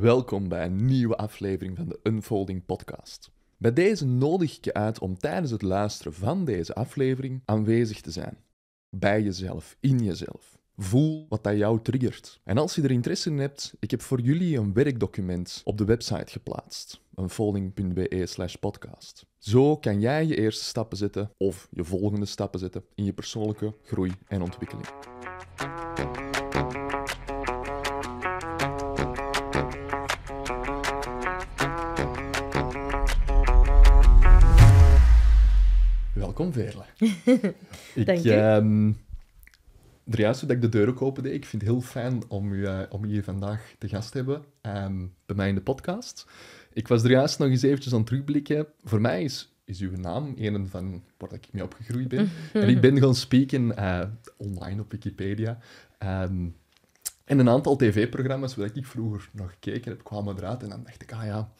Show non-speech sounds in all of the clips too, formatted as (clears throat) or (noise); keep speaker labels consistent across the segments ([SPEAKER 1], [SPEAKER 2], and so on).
[SPEAKER 1] Welkom bij een nieuwe aflevering van de Unfolding Podcast. Bij deze nodig ik je uit om tijdens het luisteren van deze aflevering aanwezig te zijn. Bij jezelf, in jezelf. Voel wat dat jou triggert. En als je er interesse in hebt, ik heb voor jullie een werkdocument op de website geplaatst. Unfolding.be slash podcast. Zo kan jij je eerste stappen zetten of je volgende stappen zetten in je persoonlijke groei en ontwikkeling. Welkom, Veerle. (laughs) ik, um, juist dat ik de deur ook opende, ik vind het heel fijn om u, eh, om u hier vandaag te gast te hebben ehm, bij mij in de podcast. Ik was er juist nog eens eventjes aan het terugblikken. Voor mij is, is uw naam een van waar ik mee opgegroeid ben. (laughs) en ik ben gaan spieken eh, online op Wikipedia. Ehm, en een aantal tv-programma's waar ik vroeger nog gekeken heb kwamen eruit en dan dacht ik, ah ja,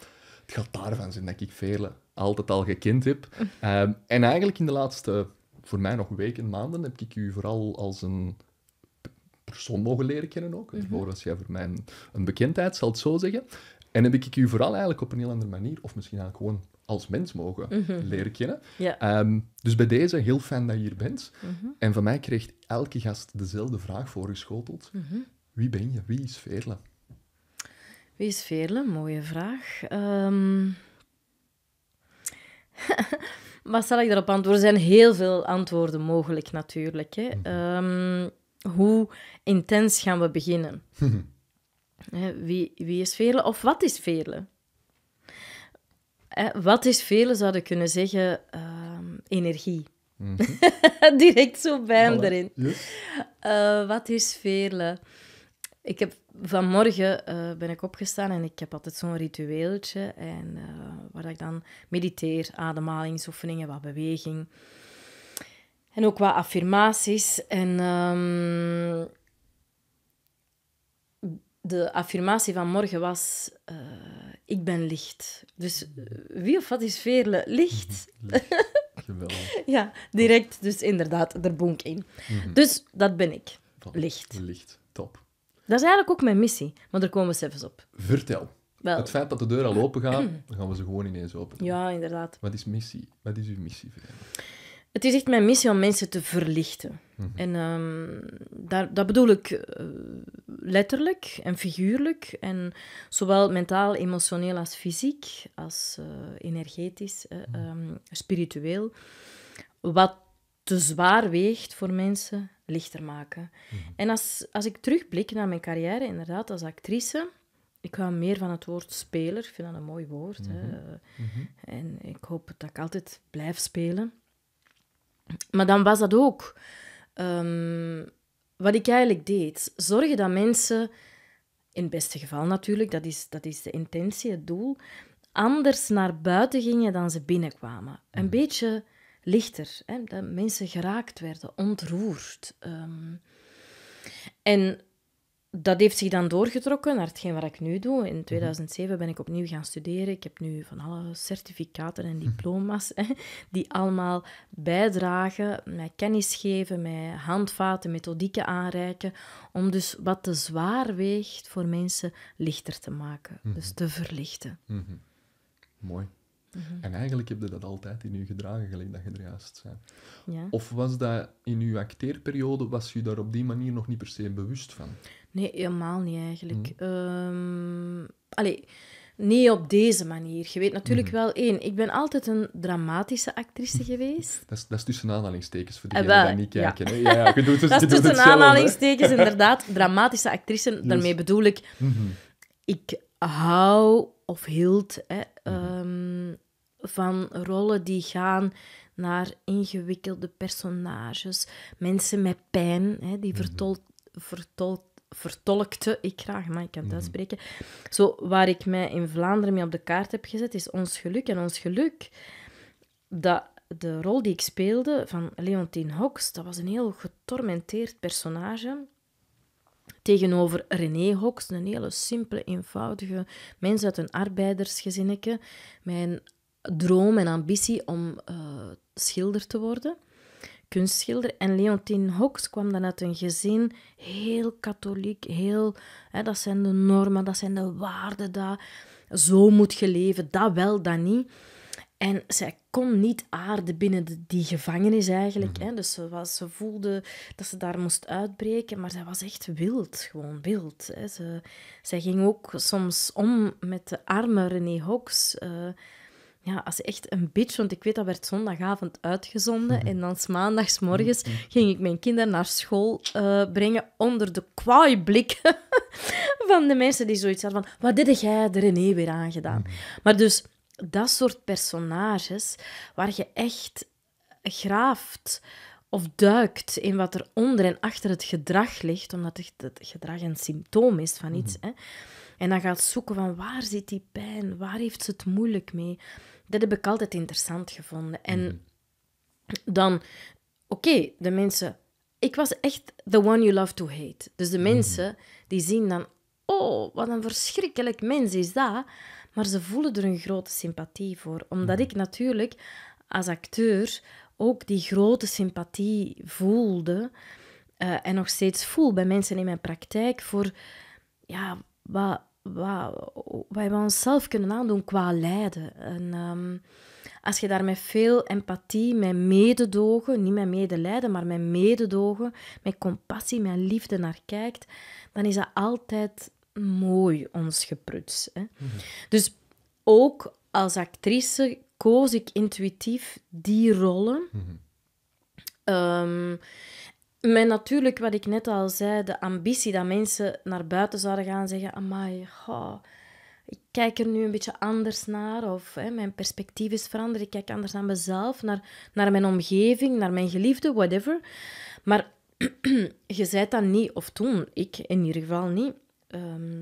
[SPEAKER 1] het gaat daarvan zijn dat ik velen altijd al gekend heb. (laughs) Ehm, en eigenlijk in de laatste, voor mij nog weken, maanden, heb ik u vooral als een persoon mogen leren kennen ook. Mm -hmm. was jij voor mij een, bekendheid, zal het zo zeggen. En heb ik u vooral eigenlijk op een heel andere manier, of misschien eigenlijk gewoon als mens mogen mhm. leren kennen. Ehm, dus bij deze, heel fijn dat je hier bent. Mhm. En van mij kreeg elke gast dezelfde vraag voorgeschoteld. Mhm. Wie ben je? Wie is Veerle?
[SPEAKER 2] Wie is Veerle? Mooie vraag. Ehm, (laughs) wat zal ik daarop antwoorden? Er zijn heel veel antwoorden mogelijk natuurlijk. Hè. Mhm. Ehm, hoe intens gaan we beginnen? (laughs) wie, wie is Veerle of wat is Veerle? wat is Veerle, zouden kunnen zeggen, ehm, energie. Mhm. (laughs) Direct zo bij hem erin. Eh, wat is Veerle? Ik heb vanmorgen uh, ben ik opgestaan en ik heb altijd zo'n ritueeltje. En, uh, waar ik dan mediteer, ademhalingsoefeningen, wat beweging. En ook wat affirmaties. En ehm, de affirmatie van morgen was: eh, Ik ben licht. Dus wie of wat is Veerle? Licht. (laughs) (laughs) ja, direct, dus inderdaad, er bonk in. Mhm. Dus dat ben ik. Licht.
[SPEAKER 1] Licht, top.
[SPEAKER 2] Dat is eigenlijk ook mijn missie, maar daar komen we zelfs op.
[SPEAKER 1] Vertel. Wel. Het feit dat de deur al (clears throat) open gaat, dan gaan we ze gewoon ineens open. Ja, inderdaad. Wat is missie? Wat is uw missie?
[SPEAKER 2] Het is echt mijn missie om mensen te verlichten. Mhm. En ehm, daar, dat bedoel ik eh, letterlijk en figuurlijk. En zowel mentaal, emotioneel als fysiek, als eh, energetisch, eh, mhm. ehm, spiritueel. Wat te zwaar weegt voor mensen, lichter maken. Mhm. En als, als ik terugblik naar mijn carrière, inderdaad, als actrice, ik hou meer van het woord speler. Ik vind dat een mooi woord. hè. Mhm. Mhm. En ik hoop dat ik altijd blijf spelen. Maar dan was dat ook ehm, wat ik eigenlijk deed. Zorgen dat mensen, in het beste geval natuurlijk, dat is, dat is de intentie, het doel, anders naar buiten gingen dan ze binnenkwamen. Een beetje lichter. Hè? Dat mensen geraakt werden, ontroerd. Ehm. en dat heeft zich dan doorgetrokken naar hetgeen wat ik nu doe. In 2007 mhm. ben ik opnieuw gaan studeren. Ik heb nu van alle certificaten en mhm. diploma's, hè, die allemaal bijdragen, mij kennis geven, mij handvaten, methodieken aanreiken, om dus wat te zwaar weegt voor mensen lichter te maken, dus mhm. te verlichten.
[SPEAKER 1] Mooi. Mhm. En eigenlijk heb je dat altijd in je gedragen, gelijk dat je er juist zei. Ja. Of was dat in je acteerperiode, was je daar op die manier nog niet per se bewust van?
[SPEAKER 2] Nee, helemaal niet eigenlijk. Mm. allee, niet op deze manier. Je weet natuurlijk mhm. wel één, ik ben altijd een dramatische actrice (laughs) geweest.
[SPEAKER 1] Dat is, dat tussen aanhalingstekens voor diegenen die dat eh, niet kijken. Ja. Ja, ja, (laughs) dat is tussen aanhalingstekens, inderdaad. (laughs) Dramatische
[SPEAKER 2] actrice, dus daarmee bedoel ik... Mhm. Ik hou of hield hè, ehm, van rollen die gaan naar ingewikkelde personages, mensen met pijn, hè, die mhm. vertol vertolkte ik graag, maar ik kan het mhm. uitspreken. Zo, waar ik mij in Vlaanderen mee op de kaart heb gezet, is ons geluk. En ons geluk, dat de rol die ik speelde van Leontine Hoks, dat was een heel getormenteerd personage. Tegenover René Hox, een hele simpele, eenvoudige mens uit een arbeidersgezinnetje. Mijn droom en ambitie om uh, schilder te worden, kunstschilder. En Leontine Hox kwam dan uit een gezin, heel katholiek, heel, hè, dat zijn de normen, dat zijn de waarden, dat, zo moet je leven, dat wel, dat niet. En zij kon niet aarden binnen die gevangenis eigenlijk. Mhm. hè? Dus ze, was, ze voelde dat ze daar moest uitbreken, maar zij was echt wild, gewoon wild. Hè? Ze, zij ging ook soms om met de arme René Hox ja, als echt een bitch, want ik weet dat werd zondagavond uitgezonden. Mhm. En dan maandagsmorgens mhm. ging ik mijn kinderen naar school eh, brengen onder de kwaai blikken (laughs) van de mensen die zoiets hadden van wat deed jij de René weer aangedaan? Mm Maar dus dat soort personages waar je echt graaft of duikt in wat er onder en achter het gedrag ligt, omdat het gedrag een symptoom is van iets. Mhm. Hè? En dan gaat zoeken van waar zit die pijn, waar heeft ze het moeilijk mee dat heb ik altijd interessant gevonden. En mhm. dan, oké, de mensen. Ik was echt the one you love to hate. Dus de mhm. mensen die zien dan, oh, wat een verschrikkelijk mens is dat. Maar ze voelen er een grote sympathie voor. Omdat mhm. ik natuurlijk als acteur ook die grote sympathie voelde eh, en nog steeds voel bij mensen in mijn praktijk voor ja, wat Waar wij we onszelf kunnen aandoen qua lijden. En, ehm, als je daar met veel empathie, met mededogen, niet met medelijden, maar met mededogen, met compassie, met liefde naar kijkt, dan is dat altijd mooi, ons gepruts. Hè? Mhm. Dus ook als actrice koos ik intuïtief die rollen. Mm met natuurlijk wat ik net al zei, de ambitie dat mensen naar buiten zouden gaan zeggen: Amai, god ik kijk er nu een beetje anders naar. Of hè, mijn perspectief is veranderd. Ik kijk anders naar mezelf, naar, naar mijn omgeving, naar mijn geliefde, whatever. Maar (clears throat) je zei dat niet, of toen, ik in ieder geval niet. Ehm,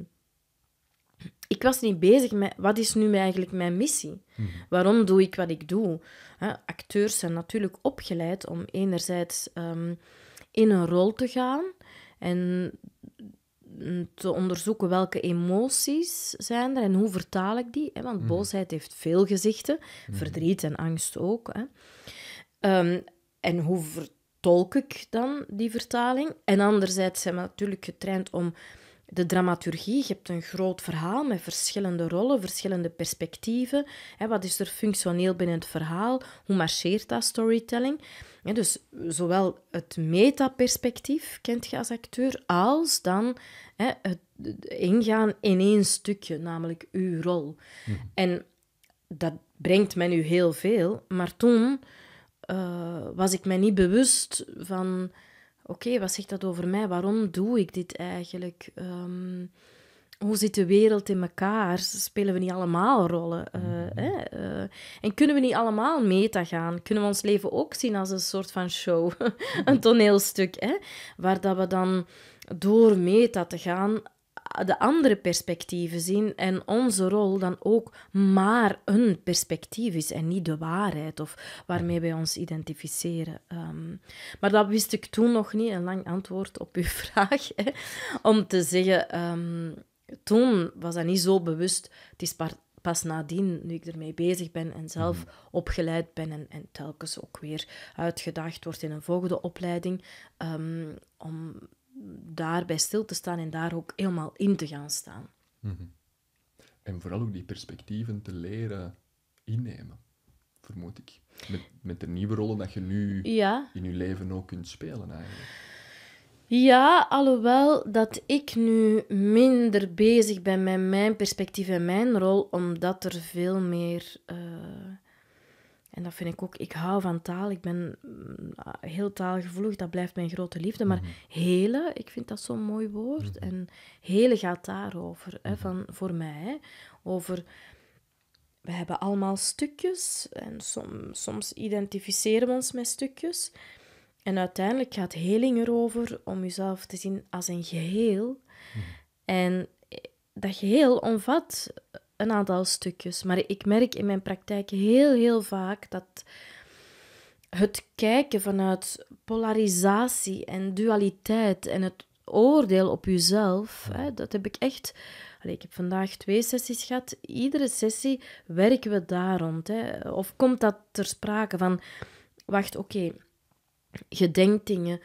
[SPEAKER 2] ik was niet bezig met wat is nu eigenlijk mijn missie? Hmm. Waarom doe ik wat ik doe? acteurs zijn natuurlijk opgeleid om enerzijds ehm, in een rol te gaan en mm, te onderzoeken welke emoties zijn er en hoe vertaal ik die. Hè? Want mhm. boosheid heeft veel gezichten, mhm. verdriet en angst ook. Hè? Ehm, en hoe vertolk ik dan die vertaling? En anderzijds zijn we natuurlijk getraind om de dramaturgie. Je hebt een groot verhaal met verschillende rollen, verschillende perspectieven. Wat is er functioneel binnen het verhaal? Hoe marcheert dat storytelling? Dus zowel het metaperspectief kent je als acteur, als dan het ingaan in één stukje, namelijk uw rol. Mhm. En dat brengt mij nu heel veel, maar toen eh, was ik mij niet bewust van oké, wat zegt dat over mij? Waarom doe ik dit eigenlijk? Ehm, hoe zit de wereld in elkaar? Spelen we niet allemaal rollen? Eh, mhm. eh, en kunnen we niet allemaal meta gaan? Kunnen we ons leven ook zien als een soort van show? (laughs) een mhm. toneelstuk, hè? waar dat we dan door meta te gaan de andere perspectieven zien en onze rol dan ook maar een perspectief is en niet de waarheid of waarmee wij ons identificeren. Ehm, maar dat wist ik toen nog niet, een lang antwoord op uw (laughs) vraag, hè, om te zeggen, ehm, toen was dat niet zo bewust, het is pas nadien, nu ik ermee bezig ben en zelf mhm. opgeleid ben en, en telkens ook weer uitgedaagd wordt in een volgende opleiding, ehm, om daarbij stil te staan en daar ook helemaal in te gaan staan.
[SPEAKER 1] Mhm. En vooral ook die perspectieven te leren innemen, vermoed ik. Met, met de nieuwe rollen dat je nu in je leven ook kunt spelen eigenlijk.
[SPEAKER 2] Ja, alhoewel dat ik nu minder bezig ben met mijn perspectief en mijn rol, omdat er veel meer eh, en dat vind ik ook, ik hou van taal, ik ben mm, ah, heel taalgevoelig, dat blijft mijn grote liefde. Maar mhm. hele, ik vind dat zo'n mooi woord. Mhm. En hele gaat daarover, hè, mhm. van, voor mij. over, we hebben allemaal stukjes en soms identificeren we ons met stukjes. En uiteindelijk gaat heling erover om jezelf te zien als een geheel. En eh, dat geheel omvat een aantal stukjes. Maar ik merk in mijn praktijk heel, heel vaak dat het kijken vanuit polarisatie en dualiteit en het oordeel op jezelf, hè, dat heb ik echt. ik heb vandaag twee sessies gehad. Iedere sessie werken we daar rond. Hè. Of komt dat ter sprake van: wacht, oké gedenkingen,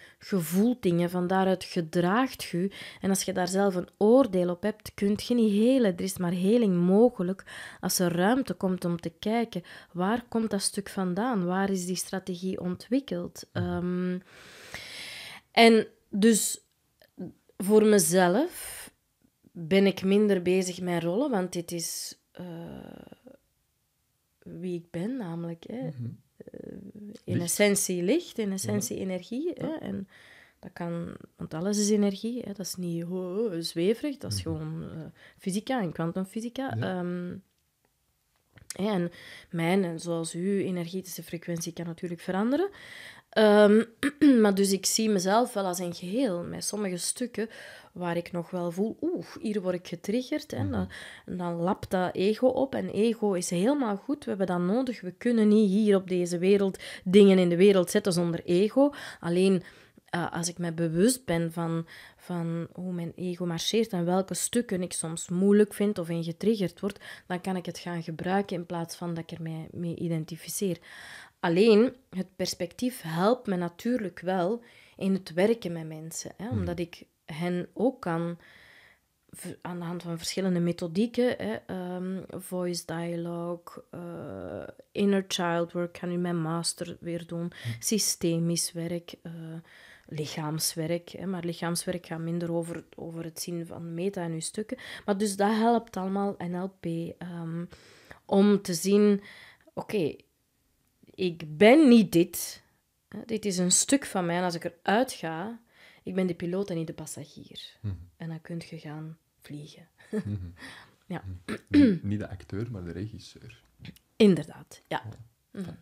[SPEAKER 2] denkt dingen, van daaruit gedraagt je. En als je daar zelf een oordeel op hebt, kun je niet helen. Er is maar heling mogelijk als er ruimte komt om te kijken waar komt dat stuk vandaan? Waar is die strategie ontwikkeld? Mhm. Ehm, en dus voor mezelf ben ik minder bezig met rollen, want dit is eh, wie ik ben namelijk. Hè. Mhm. Eh, in essentie licht, in essentie energie. Hè? En dat kan, want alles is energie, hè? dat is niet oh, oh, zweverig, dat is mhm. gewoon eh, fysica en kwantumfysica. Ehm, en mijn en zoals uw energetische frequentie kan natuurlijk veranderen. Ehm, (clears throat) maar dus ik zie mezelf wel als een geheel, met sommige stukken waar ik nog wel voel, oeh, hier word ik getriggerd. Mhm. En, dan, dan lapt dat ego op. En ego is helemaal goed, we hebben dat nodig. We kunnen niet hier op deze wereld dingen in de wereld zetten zonder ego. Alleen eh, als ik me bewust ben van, van hoe mijn ego marcheert en welke stukken ik soms moeilijk vind of in getriggerd word, dan kan ik het gaan gebruiken in plaats van dat ik ermee mee identificeer. Alleen, het perspectief helpt me natuurlijk wel in het werken met mensen. Hè, hmm. omdat ik hen ook kan, aan de hand van verschillende methodieken, hè, ehm, voice dialogue, eh, inner child work, kan nu mijn master weer doen, hmm. systemisch werk, eh, lichaamswerk. Hè, maar lichaamswerk gaat minder over, over het zien van meta en uw stukken. Maar dus dat helpt allemaal NLP um, ehm, om te zien, oké, ik ben niet dit. Dit is een stuk van mij en als ik eruit ga, ik ben de piloot en niet de passagier. Mhm. En dan kun je gaan vliegen.
[SPEAKER 3] Mhm.
[SPEAKER 1] (laughs) ja. Mhm. niet, de acteur, maar de regisseur. Inderdaad, ja.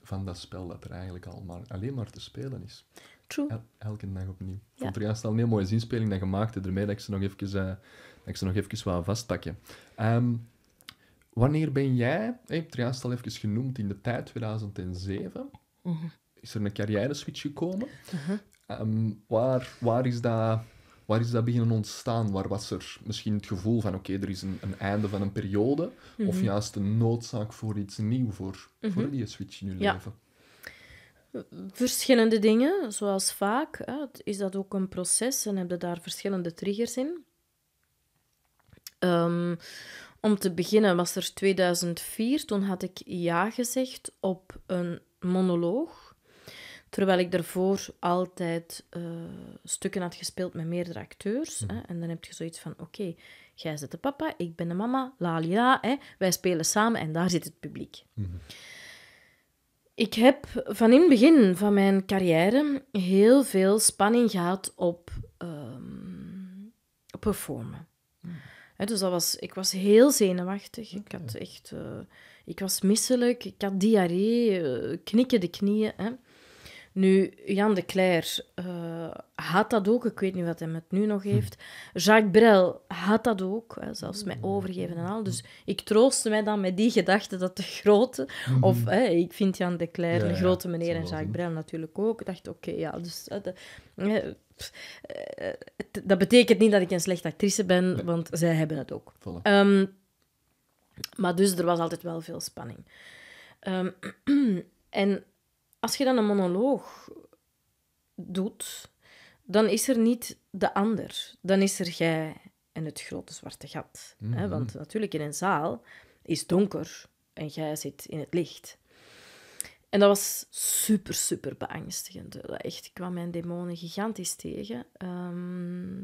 [SPEAKER 1] Van dat spel dat er eigenlijk al maar, alleen maar te spelen is. True. elke dag opnieuw. Ik vond er juist al een heel mooie zinspeling dat je maakte ermee, dat ik ze nog even, eh, ze nog even wou vastpakken. Ehm, Wanneer ben jij, je hebt het al even genoemd, in de tijd 2007, mhm. is er een carrière-switch gekomen. Mhm. Ehm, waar, waar, is dat, waar is dat beginnen ontstaan? Waar was er misschien het gevoel van, oké, er is een, een, einde van een periode, of mhm. juist een noodzaak voor iets nieuws, voor, voor die switch in je ja. leven?
[SPEAKER 2] Verschillende dingen, zoals vaak. Hè, is dat ook een proces en hebben daar verschillende triggers in. Um, om te beginnen was er 2004, toen had ik ja gezegd op een monoloog. Terwijl ik daarvoor altijd eh, stukken had gespeeld met meerdere acteurs. Mhm. Hè? En dan heb je zoiets van: oké, jij zit de papa, ik ben de mama, la la, wij spelen samen en daar zit het publiek. Mhm. Ik heb van in het begin van mijn carrière heel veel spanning gehad op ehm, performen. Mhm dus dat was, ik was heel zenuwachtig. Ik, had echt, eh, ik was misselijk, ik had diarree, eh, knikken de knieën. Hè. Nu, Jan de Cler eh, had dat ook. Ik weet niet wat hij het nu nog hm. heeft. Jacques Brel had dat ook, hè, zelfs met hm. overgeven en al. Hm. Dus ik troostte mij dan met die gedachte dat de grote... Of hè, ik vind Jan de Cler een grote meneer en Jacques Brel natuurlijk ook. Ik dacht, oké, ja, dus... Eh, eh, dat betekent niet dat ik een slechte actrice ben, want zij hebben het ook. Ehm, maar dus er was altijd wel veel spanning. Ehm, (clears throat) en als je dan een monoloog doet, dan is er niet de ander. Dan is er jij en het grote zwarte gat. hè? Mhm. Want natuurlijk in een zaal is donker en jij zit in het licht. En dat was super, super beangstigend. Echt, ik kwam mijn demonen gigantisch tegen. Ehm,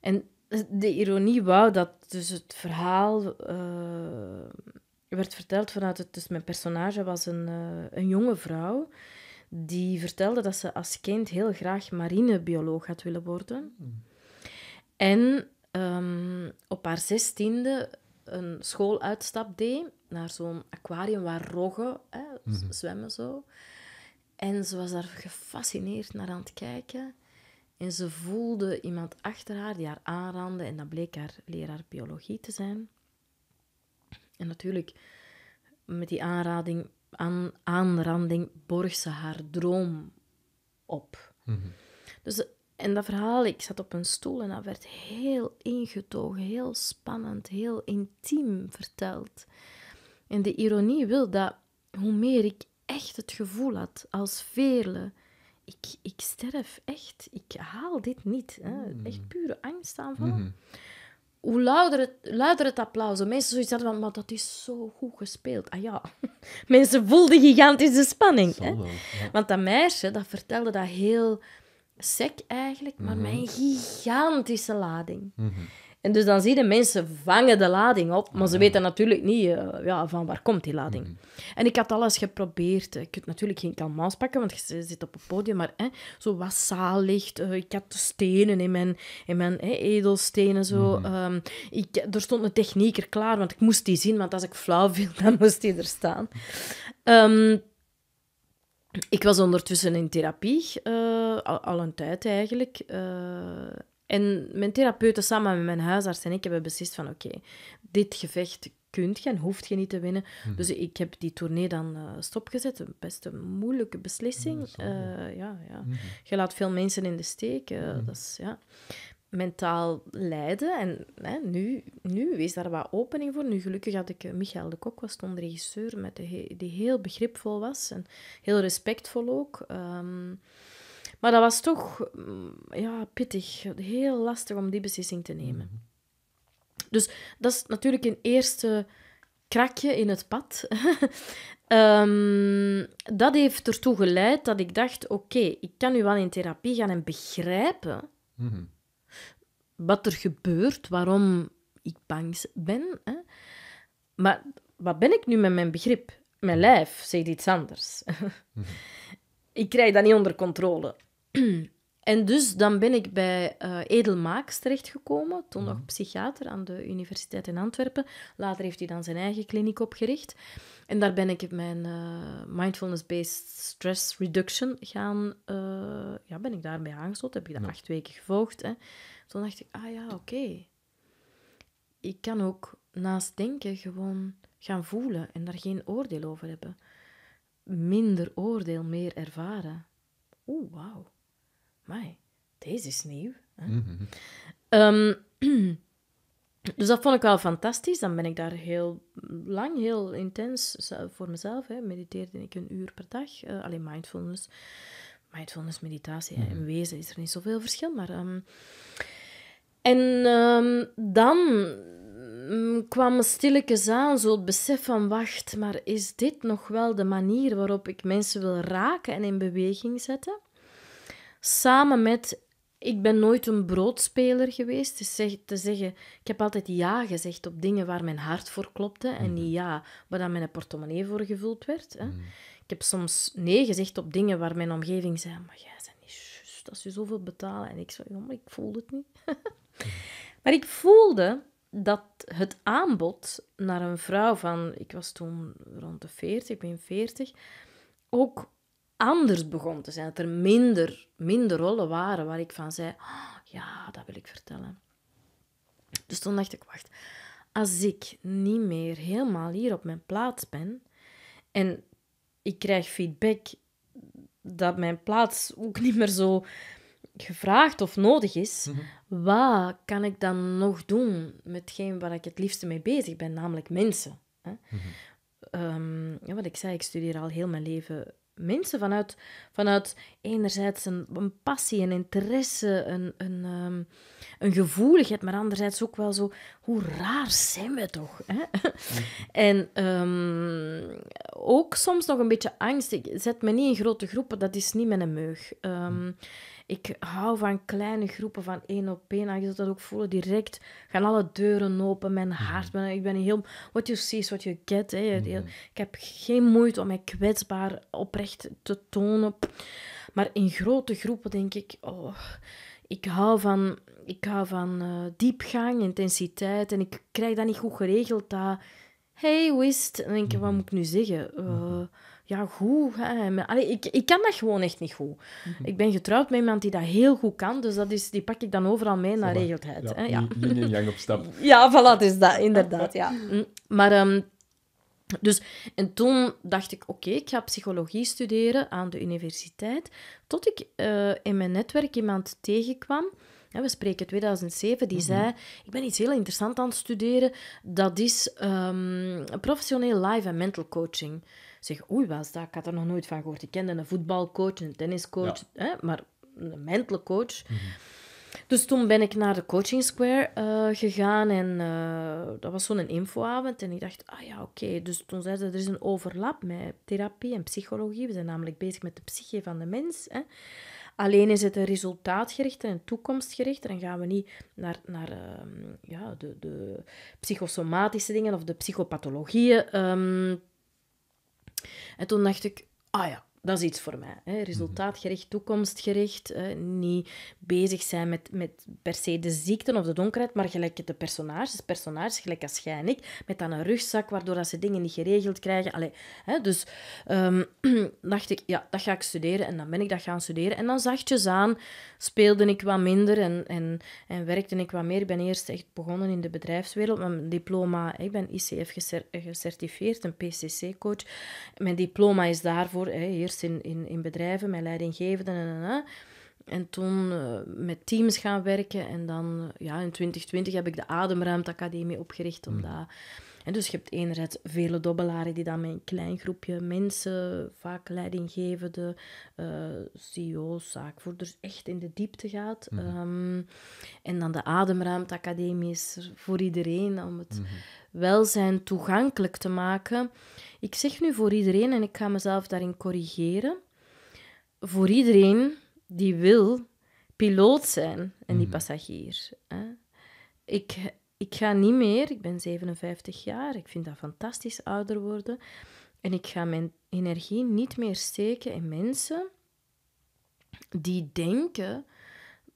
[SPEAKER 2] en de ironie wou dat dus het verhaal eh, werd verteld vanuit het... Dus mijn personage was een, eh, een jonge vrouw die vertelde dat ze als kind heel graag marinebioloog had willen worden. Mm. En ehm, op haar zestiende een schooluitstap deed naar zo'n aquarium waar roggen hè, mhm. zwemmen zo. En ze was daar gefascineerd naar aan het kijken. En ze voelde iemand achter haar die haar aanrandde. en dat bleek haar leraar biologie te zijn. En natuurlijk, met die aanrading, aan, aanranding borg ze haar droom op. Mhm. Dus, en dat verhaal, ik zat op een stoel en dat werd heel ingetogen, heel spannend, heel intiem verteld. En de ironie wil dat hoe meer ik echt het gevoel had als Veerle, ik, ik sterf echt, ik haal dit niet. Hè. Mhm. Echt pure angst aan hoe luider het, applaus. Mensen zoiets hadden van, maar dat is zo goed gespeeld. Ah ja, (laughs) mensen voelden gigantische spanning. hè? Want dat meisje, dat vertelde dat heel sec eigenlijk, maar mm -hmm. mijn gigantische lading. Mhm. En dus dan zie je mensen vangen de lading op, maar ze ah. weten natuurlijk niet eh, ja, van waar komt die lading. Mm. En ik had alles geprobeerd. Je kunt natuurlijk geen kalmaas pakken, want je zit op het podium, maar hè, zo wat zaallicht. Eh, ik had de stenen in mijn, in mijn edelstenen. Zo. Mhm. Ehm, ik, er stond een technieker klaar, want ik moest die zien, want als ik flauw viel, (laughs) dan moest die er staan. Ehm, ik was ondertussen in therapie, eh, al, een tijd eigenlijk. En mijn therapeuten samen met mijn huisarts en ik hebben beslist van oké, dit gevecht kunt je en hoeft je niet te winnen. Mhm. Dus ik heb die tournee dan uh, stopgezet. Best een moeilijke beslissing. Ja, eh, ja, ja. Mhm. Je laat veel mensen in de steek. Eh, mhm. dat is, ja. Mentaal lijden. En hè, nu, nu is daar wat opening voor. Nu gelukkig had ik Michael de Kok, was toen regisseur, met de, die heel begripvol was. En heel respectvol ook. Ehm, maar dat was toch mm, ja, pittig. Heel lastig om die beslissing te nemen. Mhm. Dus dat is natuurlijk een eerste krakje in het pad. (laughs) Ehm, dat heeft ertoe geleid dat ik dacht: oké, ik kan nu wel in therapie gaan en begrijpen mhm. wat er gebeurt, waarom ik bang ben. Hè. Maar wat ben ik nu met mijn begrip? Mijn lijf zegt iets anders. (laughs) Mhm. ik krijg dat niet onder controle. (clears throat) en dus dan ben ik bij uh, Edel Maaks terechtgekomen, toen nog mhm. psychiater aan de Universiteit in Antwerpen. Later heeft hij dan zijn eigen kliniek opgericht. En daar ben ik mijn eh, mindfulness-based stress reduction gaan... Uh, ja, ben ik daarbij aangesloten. Heb ik dat ja. acht weken gevolgd. Hè. Toen dacht ik, ah ja, oké. Ik kan ook naast denken gewoon gaan voelen en daar geen oordeel over hebben. Minder oordeel, meer ervaren. Oeh, wauw deze is nieuw. Hè? Mhm, mhm. Ehm, (clears throat) dus dat vond ik wel fantastisch. Dan ben ik daar heel lang, heel intens voor mezelf. Hè, mediteerde ik een uur per dag. Eh, alleen mindfulness. Mindfulness, meditatie en mhm. wezen is er niet zoveel verschil. Maar, ehm, en ehm, dan mm, kwam stilletjes aan, zo het besef van wacht, maar is dit nog wel de manier waarop ik mensen wil raken en in beweging zetten? Samen met ik ben nooit een broodspeler geweest. te zeggen, ik heb altijd ja gezegd op dingen waar mijn hart voor klopte en mhm. niet ja waar mijn portemonnee voor gevuld werd. Hè. Mhm. Ik heb soms nee gezegd op dingen waar mijn omgeving zei, maar jij bent niet juist als je zoveel betalen. En ik zei, maar ik voelde het niet. Mhm. (laughs) maar ik voelde dat het aanbod naar een vrouw van, ik was toen rond de 40, ik ben 40, ook anders begon te zijn. Dat er minder, minder rollen waren waar ik van zei: ah, Ja, dat wil ik vertellen. Dus toen dacht ik: Wacht, als ik niet meer helemaal hier op mijn plaats ben en ik krijg feedback dat mijn plaats ook niet meer zo gevraagd of nodig is, mhm. wat kan ik dan nog doen met hetgeen waar ik het liefste mee bezig ben, namelijk mensen? Hè? Mhm. Ehm, ja, wat ik zei, ik studeer al heel mijn leven mensen vanuit, vanuit enerzijds een, passie, een interesse, een, een, ehm, een gevoeligheid, maar anderzijds ook wel zo, hoe raar zijn we toch? Hè? (laughs) en ehm, ook soms nog een beetje angst. Ik zet me niet in grote groepen, dat is niet mijn meug. Ehm, ik hou van kleine groepen van één op één. En je dat ook voelen direct. Gaan alle deuren open, mijn mhm. hart. ik ben heel... What you see is what you get. Hè. Mhm. Ik heb geen moeite om mij kwetsbaar oprecht te tonen. Maar in grote groepen denk ik... Oh, ik hou van, ik hou van eh, diepgang, intensiteit. En ik krijg dat niet goed geregeld. Dat, hey, wist. En denk ik, wat mhm. moet ik nu zeggen? Eh, mhm. ja, goed. Hè. ik, ik kan dat gewoon echt niet goed. Mhm. Ik ben getrouwd met iemand die dat heel goed kan. Dus dat is, die pak ik dan overal mee naar regeldheid. Ja, hè? ja.
[SPEAKER 1] Yin yang op stap.
[SPEAKER 2] (laughs) ja, voilà, dus dat, inderdaad. ja. (laughs) Maar... Ehm, dus, en toen dacht ik, oké, ik ga psychologie studeren aan de universiteit. Tot ik eh, in mijn netwerk iemand tegenkwam we spreken 2007, die mhm. zei: Ik ben iets heel interessants aan het studeren. Dat is ehm, professioneel live en mental coaching. Ik zeg, oei, wat is Ik had er nog nooit van gehoord. Ik kende een voetbalcoach, een tenniscoach, hè, maar een mental coach. Mhm. Dus toen ben ik naar de Coaching Square eh, gegaan en eh, dat was zo'n infoavond. En ik dacht, ah ja, oké. Dus toen zeiden ze, er is een overlap met therapie en psychologie. We zijn namelijk bezig met de psyche van de mens. Hè. Alleen is het een resultaatgerichter en toekomstgerichter en gaan we niet naar, naar ehm, ja, de, de psychosomatische dingen of de psychopathologieën. Ehm. En toen dacht ik, ah ja, dat is iets voor mij. Hè. Mhm. Resultaatgericht, toekomstgericht. Hè. Niet bezig zijn met, met per se de ziekte of de donkerheid, maar gelijk de personages. Personages gelijk als jij en ik, met dan een rugzak waardoor dat ze dingen niet geregeld krijgen. Allee, hè. Dus ehm, (clears throat) dacht ik, ja, dat ga ik studeren. En dan ben ik dat gaan studeren. En dan zachtjes aan speelde ik wat minder en, en, en werkte ik wat meer. Ik ben eerst echt begonnen in de bedrijfswereld. Mijn diploma, ik ben ICF gecertificeerd, een PCC-coach. Mijn diploma is daarvoor, hè, in, in, in bedrijven, met leidinggevenden en, en, en toen eh, met teams gaan werken. En dan ja, in 2020 heb ik de ademruimte academie opgericht, om Mm en dus je hebt enerzijds vele dobbelaren die dan met een klein groepje mensen, vaak leidinggevende, uh, eh, CEO's, zaakvoerders, echt in de diepte gaat. Mhm. Ehm, en dan de ademruimte is voor iedereen om het mhm. welzijn toegankelijk te maken. Ik zeg nu voor iedereen, en ik ga mezelf daarin corrigeren, voor iedereen die wil piloot zijn en die mhm. passagier. Hè? Ik ik ga niet meer, ik ben 57 jaar, ik vind dat fantastisch ouder worden. En ik ga mijn energie niet meer steken in mensen die denken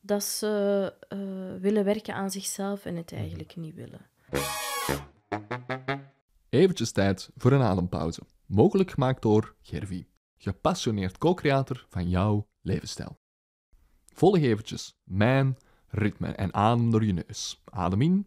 [SPEAKER 2] dat ze eh, willen werken aan zichzelf en het mhm. eigenlijk niet willen.
[SPEAKER 1] Eventjes tijd voor een adempauze. Mogelijk gemaakt door Gervie, gepassioneerd co-creator van jouw levensstijl. Volg eventjes mijn ritme en adem door je neus. Adem in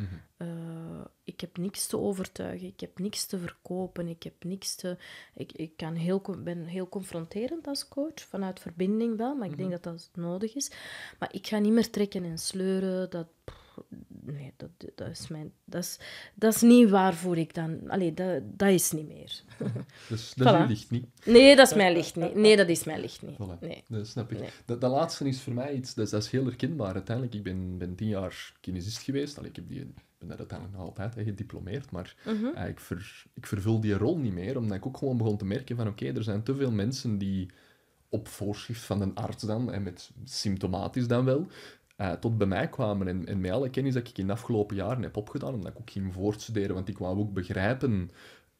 [SPEAKER 2] Mhm. Eh, ik heb niks te overtuigen, ik heb niks te verkopen, ik heb niks te... Ik, ik kan heel, ben heel confronterend als coach, vanuit verbinding wel, maar ik denk mhm. dat dat nodig is. Maar ik ga niet meer trekken en sleuren, dat nee, dat, dat, is mijn, dat, is, dat is niet waarvoor ik dan... Allee, dat, dat is niet meer. (laughs) dus dat voilà. is licht niet? Nee, dat is mijn licht niet. Nee, dat is mijn licht niet. Nee.
[SPEAKER 1] Dat snap ik. Dat, laatste is voor mij iets... Dat is, dat is heel herkenbaar. Uiteindelijk, ik ben, ben tien jaar kinesist geweest. Allee, ik heb die ben daar uiteindelijk nog altijd hè, gediplomeerd, maar mhm. eh, ik, ver, ik, vervul die rol niet meer, omdat ik ook gewoon begon te merken van oké, er zijn te veel mensen die op voorschrift van een arts dan, en met symptomatisch dan wel, eh, tot bij mij kwamen. En, en met alle kennis dat ik in de afgelopen jaren heb opgedaan, omdat ik ook ging voortstuderen, want ik wou ook begrijpen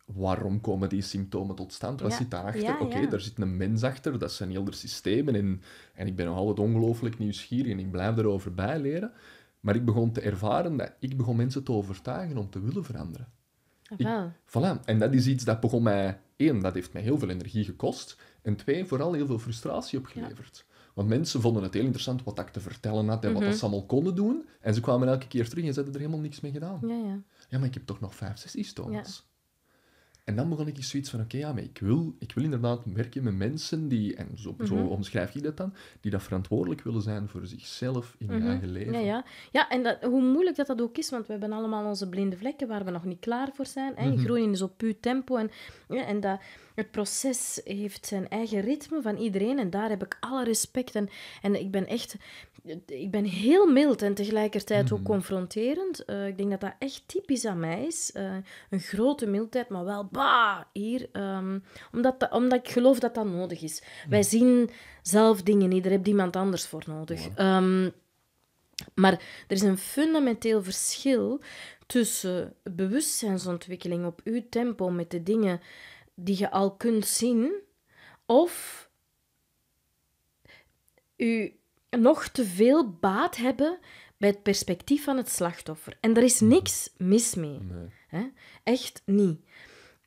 [SPEAKER 1] waarom komen die symptomen tot stand? Wat zit daarachter? Oké, daar zit een mens achter, dat zijn heel systemen. En, en ik ben nog altijd ongelooflijk nieuwsgierig en ik blijf erover bij leren. Maar ik begon te ervaren dat ik begon mensen te overtuigen om te willen veranderen. Ah, ik, voilà. En dat is iets dat begon mij... één, dat heeft mij heel veel energie gekost. En twee, vooral heel veel frustratie opgeleverd. Want mensen vonden het heel interessant wat ik te vertellen had en wat dat mhm. ze allemaal konden doen. En ze kwamen elke keer terug en ze hadden er helemaal niks mee gedaan. Ja, ja. ja maar ik heb toch nog vijf, zes e En dan begon ik zoiets van, oké, ja, maar ik wil, ik wil inderdaad werken met mensen die, en zo, zo mhm. omschrijf ik dat dan, die dat verantwoordelijk willen zijn voor zichzelf in hun mhm. eigen leven. Ja,
[SPEAKER 2] ja. ja en dat, hoe moeilijk dat dat ook is, want we hebben allemaal onze blinde vlekken waar we nog niet klaar voor zijn. Hè? Mm -hmm. Groeien is op puur tempo. En, en dat het proces heeft zijn eigen ritme van iedereen en daar heb ik alle respect. En, en ik ben echt ik ben heel mild en tegelijkertijd ook mhm. confronterend. Eh, ik denk dat dat echt typisch aan mij is. Eh, een grote mildheid, maar wel bah, hier. Um, omdat, dat, omdat ik geloof dat dat nodig is. Mhm. Wij zien zelf dingen niet, daar heb iemand anders voor nodig. Ehm, maar er is een fundamenteel verschil tussen bewustzijnsontwikkeling op uw tempo met de dingen die je al kunt zien, of u nog te veel baat hebben bij het perspectief van het slachtoffer. En daar is hmm. niks mis mee. Hè? Echt niet.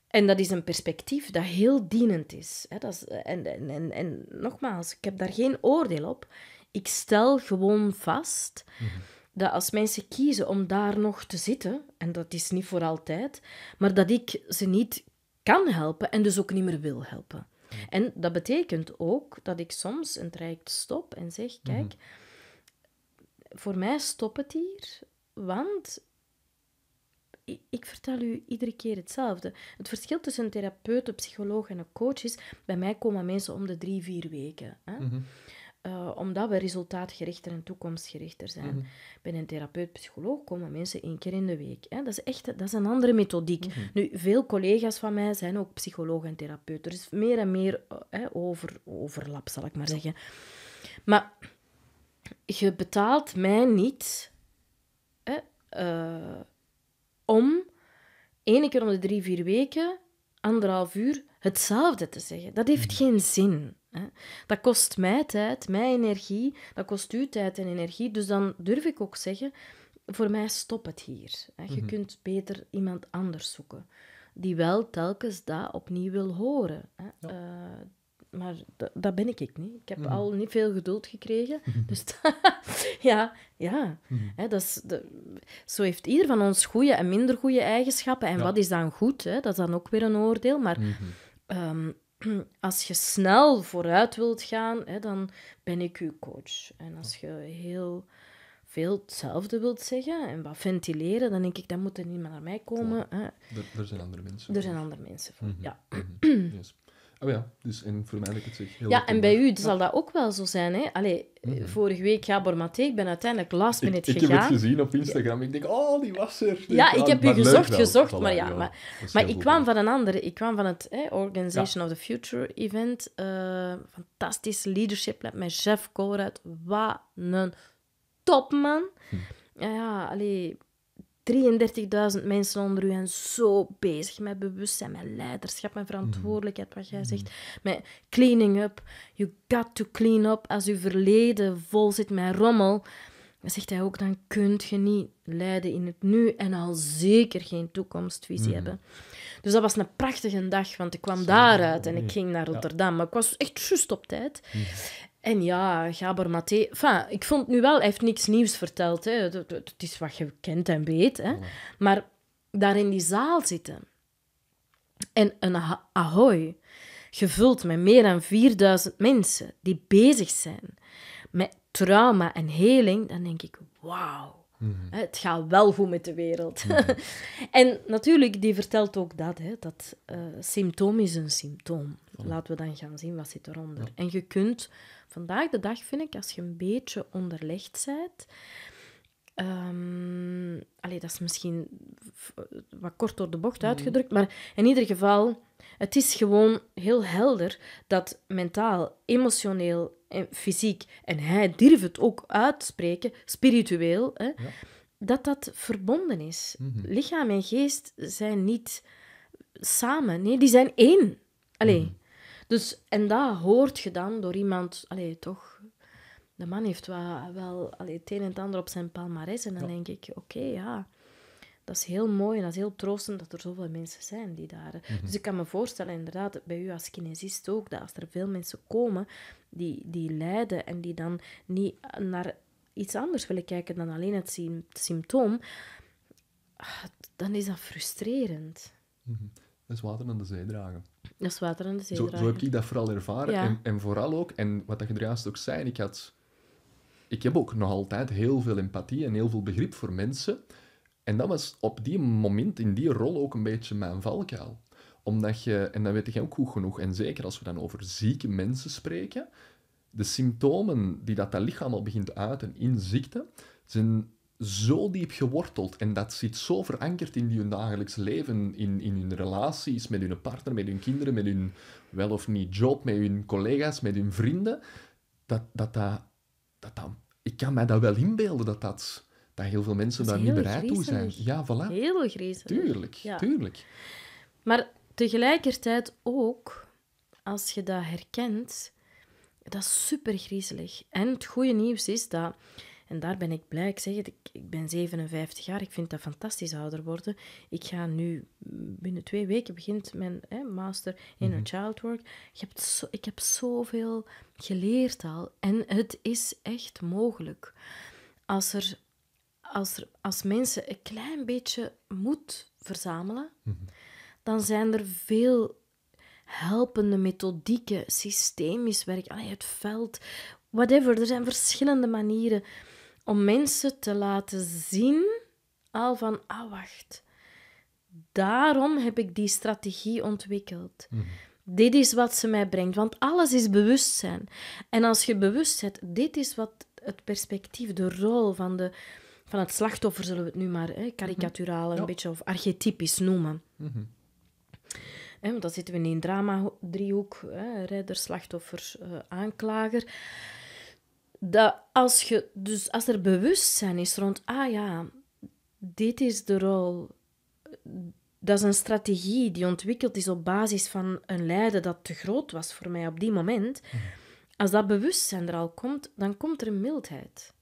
[SPEAKER 2] En dat is een perspectief dat heel dienend is. Hè? Dat is en, en, en, nogmaals, ik heb daar geen oordeel op. Ik stel gewoon vast mhm. dat als mensen kiezen om daar nog te zitten, en dat is niet voor altijd, maar dat ik ze niet kan helpen en dus ook niet meer wil helpen. En dat betekent ook dat ik soms een traject stop en zeg: mhm. Kijk, voor mij stopt het hier, want ik, ik, vertel u iedere keer hetzelfde. Het verschil tussen een therapeut, een psycholoog en een coach is: bij mij komen mensen om de drie, vier weken. Hè? Mhm. Eh, omdat we resultaatgerichter en toekomstgerichter zijn. Mm een therapeut-psycholoog komen mensen één keer in de week. Hè. Dat, is echt, dat is een andere methodiek. Mhm. Nu, veel collega's van mij zijn ook psycholoog en therapeut. Er is meer en meer eh, over, overlap, zal ik maar zeggen. Maar je betaalt mij niet eh, om één keer om de drie, vier weken, anderhalf uur, hetzelfde te zeggen. Dat heeft mhm. geen zin. Dat kost mij tijd, mijn energie, dat kost u tijd en energie. Dus dan durf ik ook zeggen, voor mij stop het hier. Je mhm. kunt beter iemand anders zoeken, die wel telkens dat opnieuw wil horen. Eh, maar dat ben ik, ik niet. Ik heb mhm. al niet veel geduld gekregen. Mhm. Dus (laughs) ja, ja. Hè, dat is zo heeft ieder van ons goede en minder goede eigenschappen. En wat is dan goed? Hè? Dat is dan ook weer een oordeel. Maar ehm, (clears throat) als je snel vooruit wilt gaan, hè, dan ben ik uw coach. En als je heel veel hetzelfde wilt zeggen en wat ventileren, dan denk ik, dat moet er niet meer naar mij komen. Hè. Er,
[SPEAKER 1] er, zijn andere mensen Er zijn andere mensen voor, mhm. ja. Mhm. (clears throat) Oh ja, dus en mij ik het zich heel Ja, en bij u zal
[SPEAKER 2] dat ook wel zo zijn. Hè? Allee, eh, mhm. vorige week Gabor Maté, ik ben uiteindelijk last minute ik gegaan. Ik heb het gezien op Instagram.
[SPEAKER 1] Ik denk, oh, die was er. ja, ik heb u gezocht, gezocht, maar ja. maar, maar ik kwam
[SPEAKER 2] van een andere. Ik kwam van het eh, Organization of the Future event. Uh, fantastisch leadership mijn mijn Jeff uit. Wat een topman. Hm. Ja, ja, allee, 33.000 mensen onder u en zo bezig met bewustzijn, met leiderschap, met verantwoordelijkheid, wat jij mhm. zegt. Met cleaning up. You got to clean up. Als uw verleden vol zit met rommel, zegt hij ook, dan kun je niet leiden in het nu en al zeker geen toekomstvisie mhm. hebben. Dus dat was een prachtige dag, want ik kwam daaruit en ik ging naar Rotterdam. Maar ik was echt juist op tijd. Mhm. En ja, Gabor Maté... Enfin, ik vond nu wel, hij heeft niks nieuws verteld. Hè. Het, is wat je kent en weet. Hè. Maar daar in die zaal zitten. En een ahoy, gevuld met meer dan 4000 mensen die bezig zijn met trauma en heling. Dan denk ik, wauw. Mhm. Het gaat wel goed met de wereld. (laughs) en natuurlijk, die vertelt ook dat, hè, dat eh, symptoom is een symptoom laten we dan gaan zien wat zit eronder. En je kunt vandaag de dag, vind ik, als je een beetje onderlegd bent. Ehm, allee, dat is misschien wat kort door de bocht mm. uitgedrukt, maar in ieder geval, het is gewoon heel helder dat mentaal, emotioneel en eh, fysiek, en hij durft het ook uitspreken, spiritueel, hè, dat dat verbonden is. Mhm. Lichaam en geest zijn niet samen, nee, die zijn één. Allee, mhm. Dus, en dat hoort je dan door iemand, allee, toch, de man heeft wel, wel allee, het een en ander op zijn palmares. En dan denk ik, oké, ja, dat is heel mooi en dat is heel troostend dat er zoveel mensen zijn die daar... Mhm. Dus ik kan me voorstellen, inderdaad, bij u als kinesist ook, dat als er veel mensen komen die, die lijden en die dan niet naar iets anders willen kijken dan alleen het, symptoom, ah, dan is dat frustrerend.
[SPEAKER 1] Mm Dat is water aan de zij dragen.
[SPEAKER 2] Dat is water aan de zee. Zo, heb ik
[SPEAKER 1] dat vooral ervaren. En, en, vooral ook, en wat je er juist ook zei, ik, had, ik heb ook nog altijd heel veel empathie en heel veel begrip voor mensen. En dat was op die moment, in die rol, ook een beetje mijn valkuil. Omdat je, en dat weet ik ook goed genoeg, en zeker als we dan over zieke mensen spreken, de symptomen die dat, dat lichaam al begint uit en in ziekte, zijn zo diep geworteld en dat zit zo verankerd in hun dagelijks leven, in, in hun relaties met hun partner, met hun kinderen, met hun wel of niet job, met hun collega's, met hun vrienden, dat dat, dat, ik kan mij dat wel inbeelden dat dat, dat heel veel mensen daar niet bereid toe zijn. Ja, voilà.
[SPEAKER 2] Heel griezelig. Tuurlijk, tuurlijk. Maar tegelijkertijd ook, als je dat herkent, dat is super griezelig. En het goede nieuws is dat en daar ben ik blij. Ik zeg het, ik, ben 57 jaar. Ik vind dat fantastisch ouder worden. Ik ga nu, mm, binnen twee weken begint mijn hè, master in mm child work. Ik heb, zo, ik heb zoveel geleerd al. En het is echt mogelijk. Als, er, als, er, als mensen een klein beetje moed verzamelen, mhm. dan zijn er veel helpende methodieken, systemisch werk, het veld, whatever. Er zijn verschillende manieren om mensen te laten zien al van, ah wacht, daarom heb ik die strategie ontwikkeld. Mhm. Dit is wat ze mij brengt, want alles is bewustzijn. En als je bewust bent, dit is wat het perspectief, de rol van, de, van het slachtoffer, zullen we het nu maar hè, karikaturaal een mhm. beetje of archetypisch noemen. Mhm. want dan zitten we in een drama-driehoek, redder, slachtoffer, eh, aanklager dat als, je, dus als er bewustzijn is rond, ah ja, dit is de rol, dat is een strategie die ontwikkeld is op basis van een lijden dat te groot was voor mij op die moment. Mhm. Als dat bewustzijn er al komt, dan komt er een mildheid.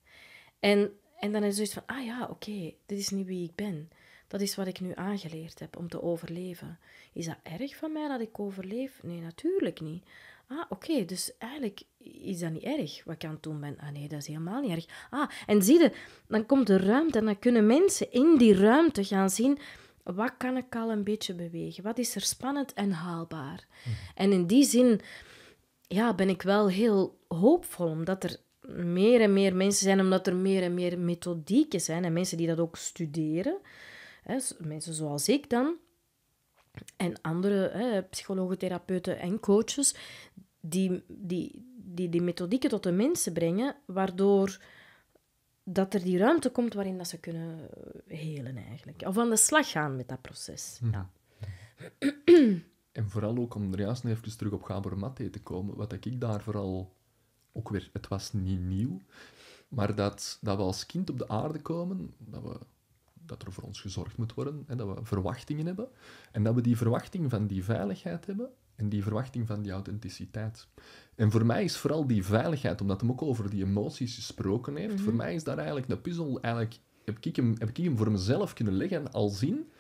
[SPEAKER 2] En, en dan is het zoiets van, ah ja, oké, dit is niet wie ik ben. Dat is wat ik nu aangeleerd heb om te overleven. Is dat erg van mij dat ik overleef? Nee, natuurlijk niet. Ah, oké, dus eigenlijk is dat niet erg wat ik aan het doen ben. Ah nee, dat is helemaal niet erg. Ah, en zie je, dan komt de ruimte en dan kunnen mensen in die ruimte gaan zien... Wat kan ik al een beetje bewegen? Wat is er spannend en haalbaar? Mhm. En in die zin ja, ben ik wel heel hoopvol, omdat er meer en meer mensen zijn, omdat er meer en meer methodieken zijn en mensen die dat ook studeren. Hè, mensen zoals ik dan, en andere hè, psychologen, therapeuten en coaches die die, die die methodieken tot de mensen brengen, waardoor dat er die ruimte komt waarin dat ze kunnen helen eigenlijk. Of aan de slag gaan met dat proces.
[SPEAKER 3] Mhm.
[SPEAKER 1] Ja. (clears throat) En vooral ook om er juist even terug op Gabor Maté te komen, wat ik daar vooral ook weer, het was niet nieuw, maar dat, dat we als kind op de aarde komen, dat we dat er voor ons gezorgd moet worden, hè, dat we verwachtingen hebben en dat we die verwachting van die veiligheid hebben en die verwachting van die authenticiteit. En voor mij is vooral die veiligheid, omdat hem ook over die emoties gesproken heeft, mhm. voor mij is daar eigenlijk de puzzel, eigenlijk heb ik, hem, heb ik hem voor mezelf kunnen leggen al zien,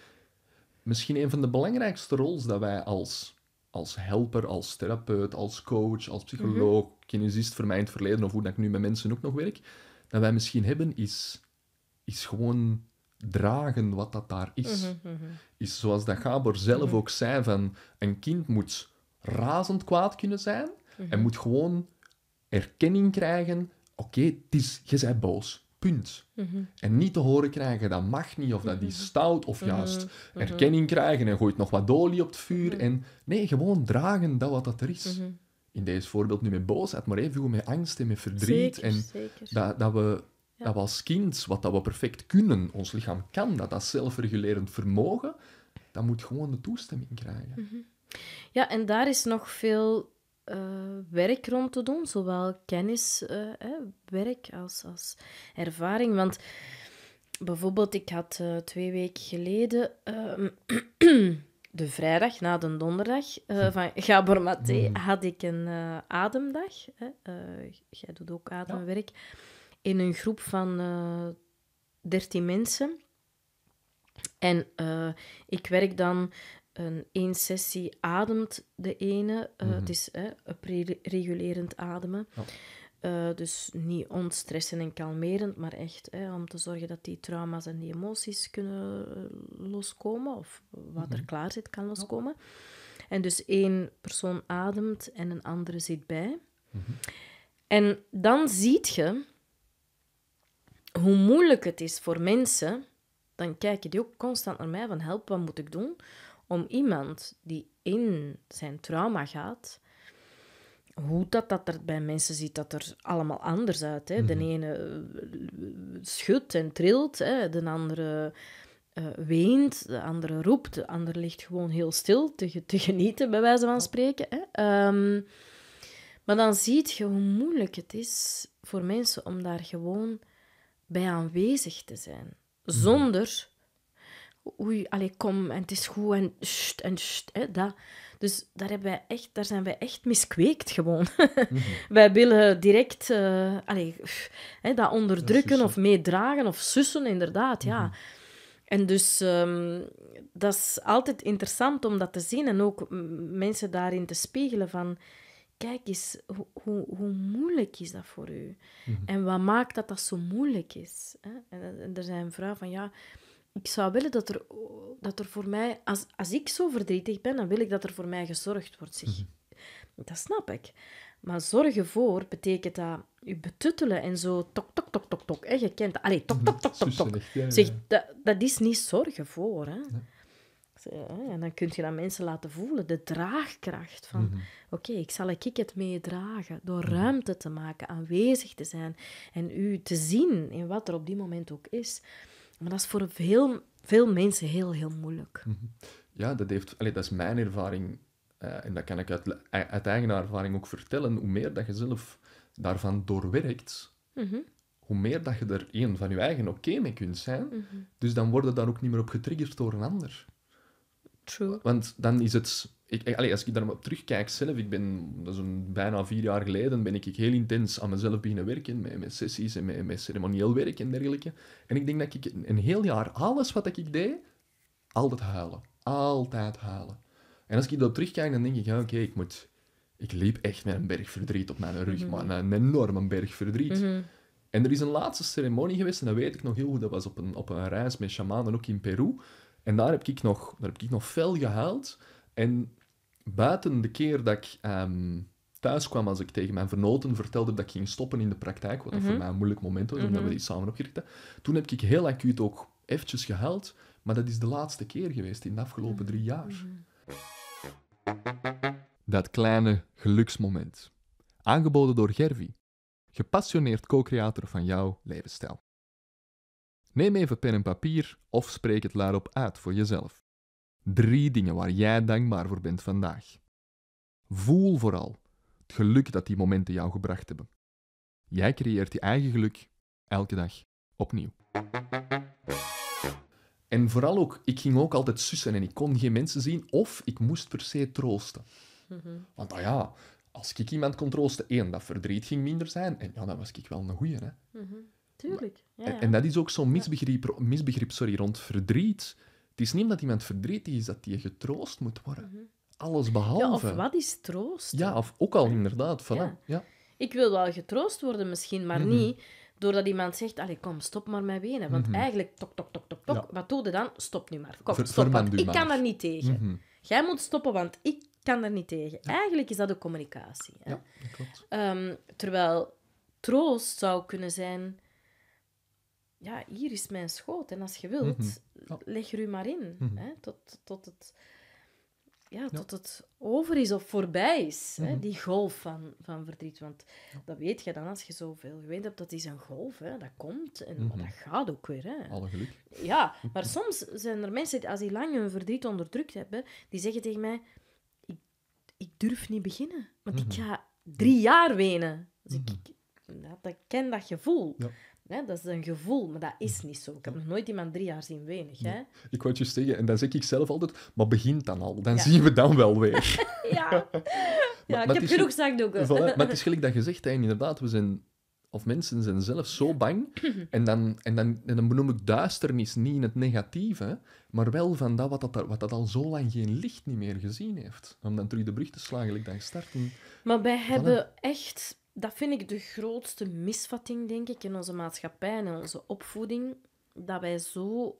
[SPEAKER 1] misschien een van de belangrijkste roles dat wij als, als helper, als therapeut, als coach, als psycholoog, mm kinesist voor mij in het verleden, of hoe dat ik nu met mensen ook nog werk, dat wij misschien hebben, is, is gewoon dragen wat dat daar is. Mhm, mhm. Is zoals dat Gabor zelf mhm. ook zei, van een kind moet razend kwaad kunnen zijn en moet gewoon erkenning krijgen, oké, je bent boos, punt. En niet te horen krijgen, dat mag niet, of dat die stout, of juist erkenning krijgen en gooit nog wat olie op het vuur. En nee, gewoon dragen dat wat dat er is. In deze voorbeeld nu met boosheid, maar even met angst en met verdriet. en zeker. Dat, dat we dat we als kind, wat dat we perfect kunnen, ons lichaam kan dat, dat zelfregulerend vermogen, dat moet gewoon de toestemming krijgen.
[SPEAKER 3] Mhm.
[SPEAKER 2] Ja, en daar is nog veel eh, werk rond te doen, zowel kenniswerk eh, als, als ervaring. Want bijvoorbeeld, ik had eh, twee weken geleden. Ehm, (clears throat) de vrijdag na de donderdag hm. van Gabor Maté hm. had ik een ademdag. Hè? jij doet ook ademwerk in een groep van eh, dertien 13 mensen. En eh, ik werk dan een één sessie ademt de ene. Eh, mhm. Het is hè, regulerend ademen. dus niet ontstressen en kalmerend, maar echt hè, om te zorgen dat die trauma's en die emoties kunnen loskomen. Of wat er mhm. klaar zit kan loskomen. En dus één persoon ademt en een andere zit bij. Mhm. En dan ziet je hoe moeilijk het is voor mensen, dan kijken die ook constant naar mij van help, wat moet ik doen? Om iemand die in zijn trauma gaat, hoe dat, dat er bij mensen ziet dat er allemaal anders uit. Hè? De mhm. ene eh, schudt en trilt, hè? de andere eh, weent, de andere roept, de andere ligt gewoon heel stil te, genieten, bij wijze van spreken. Hè? Ehm, maar dan zie je hoe moeilijk het is voor mensen om daar gewoon bij aanwezig te zijn. Zonder, oei, allez, kom, en het is goed, en en sst, hè, Dus daar, hebben wij echt, daar zijn wij echt miskweekt gewoon. Mhm. (laughs) wij willen direct uh, hè, dat onderdrukken of meedragen of sussen, inderdaad, ja. Mhm. En dus ehm, dat is altijd interessant om dat te zien en ook mensen daarin te spiegelen van kijk eens, hoe, hoe, hoe moeilijk is dat voor u? Mhm. En wat maakt dat dat zo moeilijk is? En, er zijn vrouwen van, ja, ik zou willen dat er, dat er voor mij, als, als ik zo verdrietig ben, dan wil ik dat er voor mij gezorgd wordt. Zeg. Mhm. Dat snap ik. Maar zorgen voor betekent dat u betuttelen en zo tok, tok, tok, tok, tok. En je kent dat. Allee, tok, mhm. tok,
[SPEAKER 3] tok, tok,
[SPEAKER 1] tok. Zeg,
[SPEAKER 2] dat, dat is niet zorgen voor. Hè. Eh, en dan kun je dat mensen laten voelen, de draagkracht van... Mhm. Oké, ik zal ik het meedragen door mhm. ruimte te maken, aanwezig te zijn en u te zien in wat er op die moment ook is. Maar dat is voor veel, veel mensen heel, heel moeilijk.
[SPEAKER 1] Mhm. Ja, dat, heeft, allee, dat is mijn ervaring eh, en dat kan ik uit, uit, eigen ervaring ook vertellen. Hoe meer dat je zelf daarvan doorwerkt, hoe meer dat je er één van je eigen oké mee kunt zijn. Dus dan worden je daar ook niet meer op getriggerd door een ander. Want dan is het... Ik, als ik daarop terugkijk zelf, ik ben dat is een, bijna vier jaar geleden, ben ik heel intens aan mezelf beginnen werken, met, met sessies en met, ceremonieel werk en dergelijke. En ik denk dat ik een, heel jaar alles wat ik deed, altijd huilen. Altijd huilen. En als ik daarop terugkijk, dan denk ik, ja, oké, ik moet... Ik liep echt met een berg verdriet op mijn rug, mhm. maar een enorme berg verdriet. Mhm. En er is een laatste ceremonie geweest, en dat weet ik nog heel goed, dat was op een, op een reis met shamanen, ook in Peru. En daar heb ik nog, daar heb ik nog fel gehaald. En buiten de keer dat ik um, thuis kwam, als ik tegen mijn vernoten vertelde dat ik ging stoppen in de praktijk, wat mm voor mhm. mij een moeilijk moment was, omdat we mhm. die samen opgericht hadden, toen heb ik heel acuut ook eventjes gehuild, Maar dat is de laatste keer geweest in de afgelopen drie jaar. Mhm. Dat kleine geluksmoment. Aangeboden door Gervi, gepassioneerd co-creator van jouw levensstijl. Neem even pen en papier of spreek het luidop uit voor jezelf. Drie dingen waar jij dankbaar voor bent vandaag. Voel vooral het geluk dat die momenten jou gebracht hebben. Jij creëert je eigen geluk elke dag opnieuw. En vooral ook, ik ging ook altijd sussen en ik kon geen mensen zien of ik moest per se troosten. Mhm. Want nou ja, als ik iemand kon troosten, één, dat verdriet ging minder zijn en ja, dan was ik wel een goeie. Hè?
[SPEAKER 3] Mhm. Tuurlijk. Ja, En,
[SPEAKER 1] dat is ook zo'n misbegrip, misbegrip sorry, rond verdriet. Het is niet omdat iemand verdrietig is dat die getroost moet worden. Mhm. Alles behalve. Ja, of wat is troost? Ja, of ook al inderdaad. Voilà. Ja.
[SPEAKER 2] Ik wil wel getroost worden misschien, maar mhm. niet doordat iemand zegt, allee, kom, stop maar met wenen. Want mhm. eigenlijk, tok, tok, tok, tok, tok, wat doe je dan? Stop nu maar. Kom, stop, want ik kan daar niet tegen. Jij moet stoppen, want ik kan daar niet tegen. Eigenlijk is dat de communicatie. Hè? Ja, ehm, terwijl troost zou kunnen zijn ja, hier is mijn schoot. En als je wilt, mhm. leg er u maar in. Mhm. hè, tot, tot, het, ja, tot het over is of voorbij is. hè, mhm. die golf van, van verdriet. Want dat weet je dan als je zoveel gewend hebt. Dat is een golf, hè, dat komt. En, dat gaat ook weer. Hè. Alle geluk. Ja, maar soms zijn er mensen, die, als die lang hun verdriet onderdrukt hebben, die zeggen tegen mij... Ik, ik durf niet beginnen, want ik ga drie jaar wenen. Dus ik, ik, dat, ik ken dat gevoel. Dat is een gevoel, maar dat is niet zo. Ik heb nog nooit iemand drie jaar zien weinig.
[SPEAKER 1] Hè? Ik wou het je zeggen, en dan zeg ik zelf altijd, maar begint dan al, dan zien we dan wel weer. (laughs)
[SPEAKER 3] ja. maar, (laughs) ja, ik maar heb genoeg zakdoeken. Voilà, maar het (laughs) is
[SPEAKER 1] gelijk dat je zegt, hè, inderdaad, we zijn of mensen zijn zelf zo bang. (clears throat) En dan, en dan, en dan benoem ik duisternis niet in het negatieve, maar wel van dat wat, dat wat dat al zo lang geen licht niet meer gezien heeft. Om dan terug de brug te slagen, gelijk dan starten. Maar wij hebben
[SPEAKER 2] echt dat vind ik de grootste misvatting, denk ik, in onze maatschappij en in onze opvoeding. Dat wij zo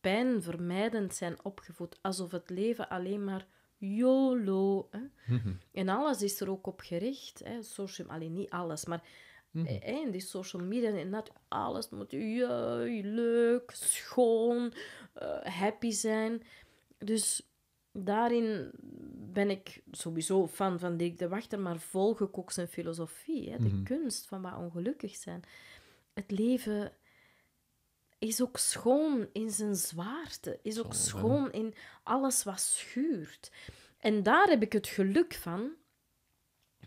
[SPEAKER 2] pijnvermijdend zijn opgevoed. Alsof het leven alleen maar YOLO. Hè? Mhm. En alles is er ook op gericht. Hè? Social, alleen niet alles, maar mhm. eh, in die social media en dat alles moet je leuk, schoon, eh, happy zijn. Dus daarin ben ik sowieso fan van Dirk de Wachter, maar volg ook zijn filosofie. Hè? De mhm. kunst van waar ongelukkig zijn. Het leven is ook schoon in zijn zwaarte, is ook schoon in alles wat schuurt. En daar heb ik het geluk van,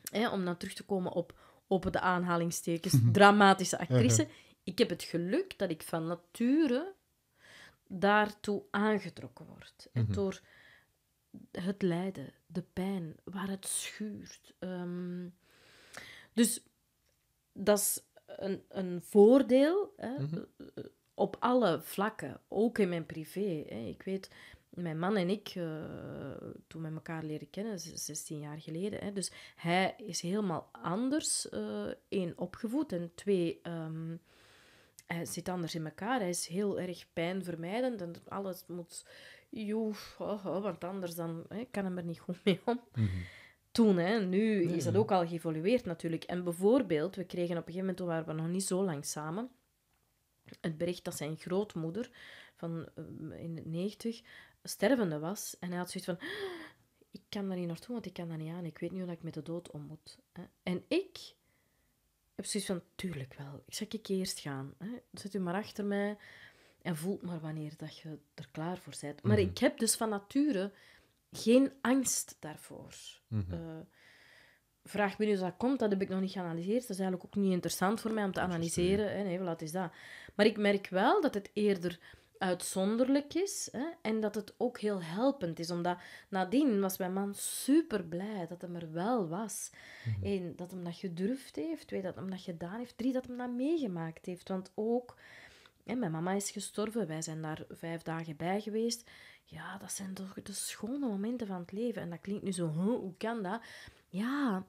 [SPEAKER 2] hè, om dan terug te komen op, op de aanhalingstekens, mhm. dramatische actrice. Ik heb het geluk dat ik van nature daartoe aangetrokken word. en mhm. Door het lijden, de pijn, waar het schuurt. Ehm, dus dat is een, een voordeel hè, mhm. eh, eh, op alle vlakken, ook in mijn privé. Hè. Ik weet, mijn man en ik, eh, toen we elkaar leren kennen, 16 jaar geleden. Hè, dus hij is helemaal anders, uh, één, opgevoed en twee, ehm, hij zit anders in elkaar. Hij is heel erg pijnvermijdend en alles moet joh, oh, want anders dan, hè, kan hem er niet goed mee om. Mhm. Toen, hè, nu is dat ook al geëvolueerd natuurlijk. En bijvoorbeeld, we kregen op een gegeven moment, toen waren we nog niet zo lang samen, het bericht dat zijn grootmoeder van eh, in de negentig stervende was. En hij had zoiets van, ah, ik kan daar niet naartoe, want ik kan daar niet aan. Ik weet niet hoe ik met de dood om moet. En ik heb zoiets van, tuurlijk wel. Ik zeg, ik eerst gaan. Hè. Zet u maar achter mij. En voelt maar wanneer dat je er klaar voor bent. Maar mhm. ik heb dus van nature geen angst daarvoor. Mhm. Eh, vraag me nu dat komt, dat heb ik nog niet geanalyseerd. Dat is eigenlijk ook niet interessant voor mij om te analyseren. Hè. Nee, wat is dat? Maar ik merk wel dat het eerder uitzonderlijk is hè, en dat het ook heel helpend is. Omdat nadien was mijn man super blij dat hem er wel was. Mhm. Eén, dat hem dat gedurfd heeft. Twee, dat hem dat gedaan heeft. Drie, dat hem dat meegemaakt heeft. Want ook mijn mama is gestorven, wij zijn daar vijf dagen bij geweest. Ja, dat zijn toch de schone momenten van het leven. En dat klinkt nu zo, (laughs) hoe kan dat? Ja,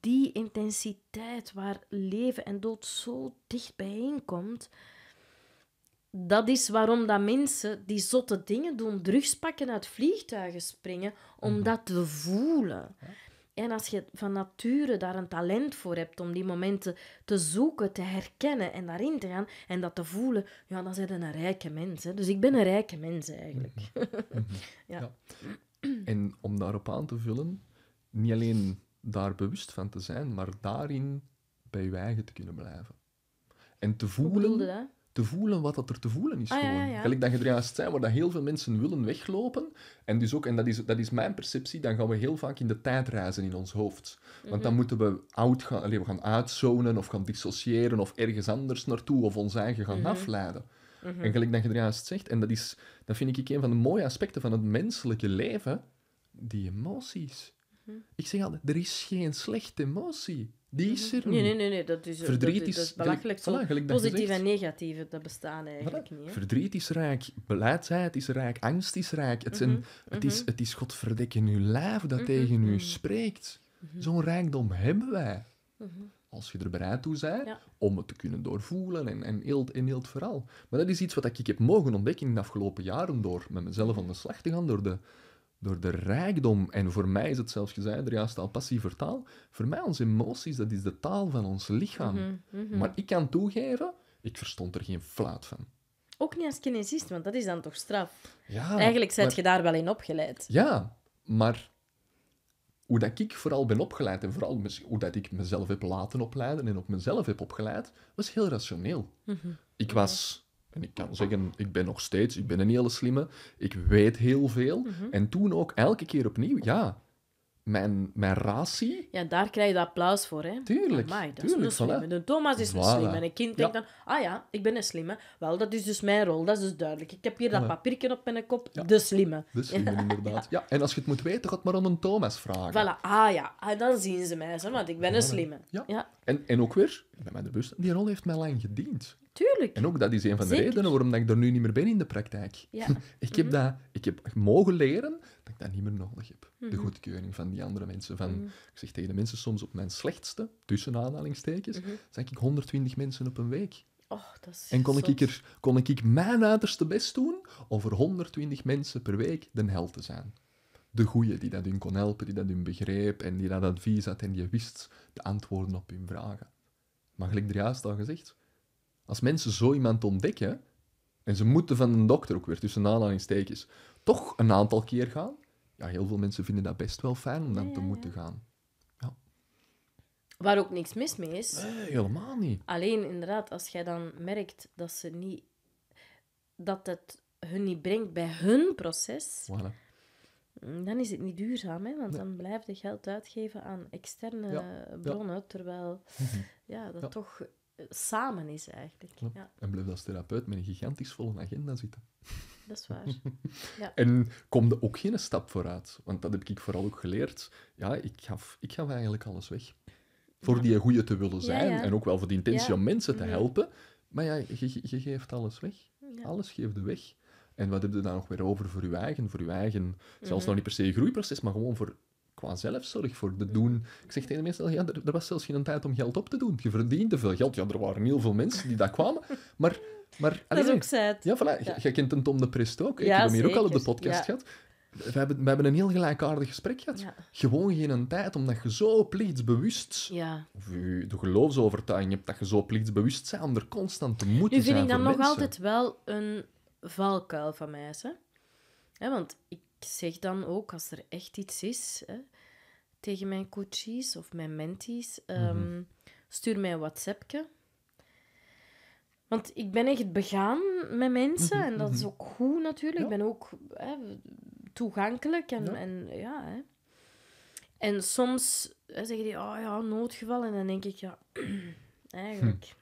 [SPEAKER 2] die intensiteit waar leven en dood zo dicht bijeenkomt, dat is waarom dat mensen die zotte dingen doen, drugs pakken, uit vliegtuigen springen, om mhm. dat te voelen. En als je van nature daar een talent voor hebt om die momenten te zoeken, te herkennen en daarin te gaan en dat te voelen, ja, dan zijn een rijke mens. Hè. Dus ik ben een rijke mens eigenlijk. Mhm. Mhm. (laughs) ja.
[SPEAKER 1] En om daarop aan te vullen, niet alleen daar bewust van te zijn, maar daarin bij je eigen te kunnen blijven. En te voelen. Bedoelde, te voelen wat dat er te voelen is. Ah, gewoon. Ja, Gelijk dat je er juist zijn waar dat heel veel mensen willen weglopen. En, dus ook, en dat, is, dat is mijn perceptie, dan gaan we heel vaak in de tijd reizen in ons hoofd. Want dan mhm. moeten we, uit gaan, we gaan uitzonen of gaan dissociëren of ergens anders naartoe of ons eigen gaan mhm. afleiden. Mhm. En gelijk dat je er juist zegt, en dat, is, dat vind ik een van de mooie aspecten van het menselijke leven, die emoties. Mhm. Ik zeg altijd, er is geen slechte emotie. Die is mhm. er niet. nee, nee, nee dat is... Verdriet dat, is, dat belachelijk. positieve en
[SPEAKER 2] negatieve, dat bestaan eigenlijk niet. Verdriet
[SPEAKER 1] is rijk, beleidsheid is rijk, angst is rijk. Het, is, mhm, het is uw lijf dat tegen u spreekt. Zo'n rijkdom hebben wij. Als je er bereid toe bent om het te kunnen doorvoelen en, en, heel, en het Maar dat is iets wat ik heb mogen ontdekken in de afgelopen jaren door met mezelf aan de slag te gaan, door de door de rijkdom, en voor mij is het zelfs gezegd, er juist al passiever taal, voor mij onze emoties, dat is de taal van ons lichaam. Mhm, mhm. Maar ik kan toegeven, ik verstond er geen fluit van.
[SPEAKER 2] Ook niet als kinesist, want dat is dan toch straf. Ja, Eigenlijk zet je daar wel in opgeleid.
[SPEAKER 1] Ja, maar hoe dat ik vooral ben opgeleid en vooral hoe dat ik mezelf heb laten opleiden en op mezelf heb opgeleid, was heel rationeel. Mhm. Ik was en ik kan zeggen, ik ben nog steeds, ik ben een hele slimme, ik weet heel veel. Mhm. En toen ook elke keer opnieuw, ja, mijn, mijn ratie...
[SPEAKER 2] Ja, daar krijg je applaus voor, hè? Tuurlijk, dat tuurlijk. Is een De Thomas is voilà. een slimme. En een kind denkt dan, ah ja, ik ben een slimme. Wel, dat is dus mijn rol, dat is dus duidelijk. Ik heb hier dat papiertje op mijn kop,
[SPEAKER 1] de slimme. De slimme, (laughs) inderdaad. ja. en als je het moet weten, het maar aan een Thomas vragen. Voilà,
[SPEAKER 2] ah ja, ah, dan zien ze mij, zo, want ik ben een slimme. Ja.
[SPEAKER 1] En, en ook weer, ik ben mij bewust, die rol heeft mij lang gediend. Tuurlijk. En ook dat is een van de redenen waarom ik er nu niet meer ben in de praktijk. Ja. (laughs) ik, heb mhm. dat, ik heb mogen leren dat ik dat niet meer nodig heb. Mhm. De goedkeuring van die andere mensen. Van, mhm. Ik zeg tegen de mensen soms op mijn slechtste, tussen aanhalingstekens, zag ik 120 mensen op een week. dat is en kon ik, er, kon ik mijn uiterste best doen om voor 120 mensen per week de held te zijn. De goeie die dat hun kon helpen, die dat hun begreep en die dat advies had en die wist de antwoorden op hun vragen. Maar gelijk er juist al gezegd, als mensen zo iemand ontdekken, en ze moeten van een dokter ook weer tussen aanhalingstekens, toch een aantal keer gaan, ja, heel veel mensen vinden dat best wel fijn om dan te ja, moeten gaan.
[SPEAKER 2] Waar ook niks mis mee is. helemaal niet. Alleen inderdaad, als jij dan merkt dat ze niet dat het hun niet brengt bij hun proces, voilà. dan is het niet duurzaam, hè? want dan blijf je geld uitgeven aan externe bronnen, terwijl (laughs) ja, dat toch samen is eigenlijk. Ja.
[SPEAKER 1] En blijf als therapeut met een gigantisch volle agenda zitten. (laughs) Dat is waar. (laughs) Ja. en komde ook geen stap vooruit. Want dat heb ik vooral ook geleerd. Ja, ik gaf, ik gaf eigenlijk alles weg. Voor die goede te willen zijn. En ook wel voor de intentie om mensen te mhm. helpen. Maar ja, je, geeft alles weg. Alles geeft je weg. En wat heb je dan nog weer over voor je eigen, voor je eigen, zelfs mhm. nog niet per se groeiproces, maar gewoon voor qua zelfzorg voor te doen. Ik zeg tegen de mensen, ja, er, was zelfs geen tijd om geld op te doen. Je verdiende veel geld. Ja, er waren heel veel mensen die daar kwamen. Maar... maar dat is ook zet. Ja, voilà. Jij kent een Tom de Prest ook. Ik heb hem hier ook al op de podcast gehad. We hebben, we hebben een heel gelijkaardig gesprek gehad. Gewoon geen tijd, omdat je zo plichtsbewust... Ja. Of de geloofsovertuiging hebt dat je zo plichtsbewust bent om er constant te moeten zijn Nu vind zijn ik nog altijd
[SPEAKER 2] wel een valkuil van mij. Hè? want ik zeg dan ook, als er echt iets is hè, tegen mijn coaches of mijn mentees, ehm, mhm. stuur mij een WhatsAppje. Want ik ben echt begaan met mensen mhm, en dat is mhm. ook goed natuurlijk. Ik ben ook toegankelijk en ja. En, ja hè. en soms hè, zeggen die, oh ah ja, noodgeval. En dan denk ik, ja, (clears throat) eigenlijk. Hm.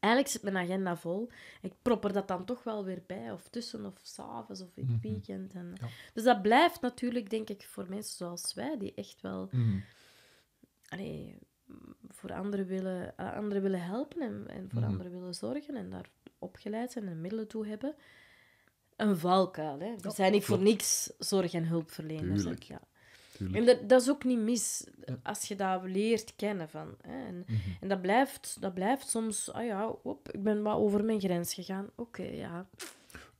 [SPEAKER 2] Eigenlijk zit mijn agenda vol. Ik propper dat dan toch wel weer bij, of tussen, of s'avonds, of in het mhm. weekend. En... Eh, dus dat blijft natuurlijk, denk ik, voor mensen zoals wij, die echt wel mm. voor anderen willen, eh, anderen willen helpen en, en voor mhm. anderen willen zorgen en daar opgeleid zijn en middelen toe hebben, een valkuil. Hè? We zijn niet voor niks zorg- en hulpverleners. Tuurlijk. Ja. En dat, dat, is ook niet mis als je dat leert kennen. Van, hè. En, mhm. en, dat, blijft, dat blijft soms, ah ja, op, ik ben wat over mijn grens gegaan. Oké, ja.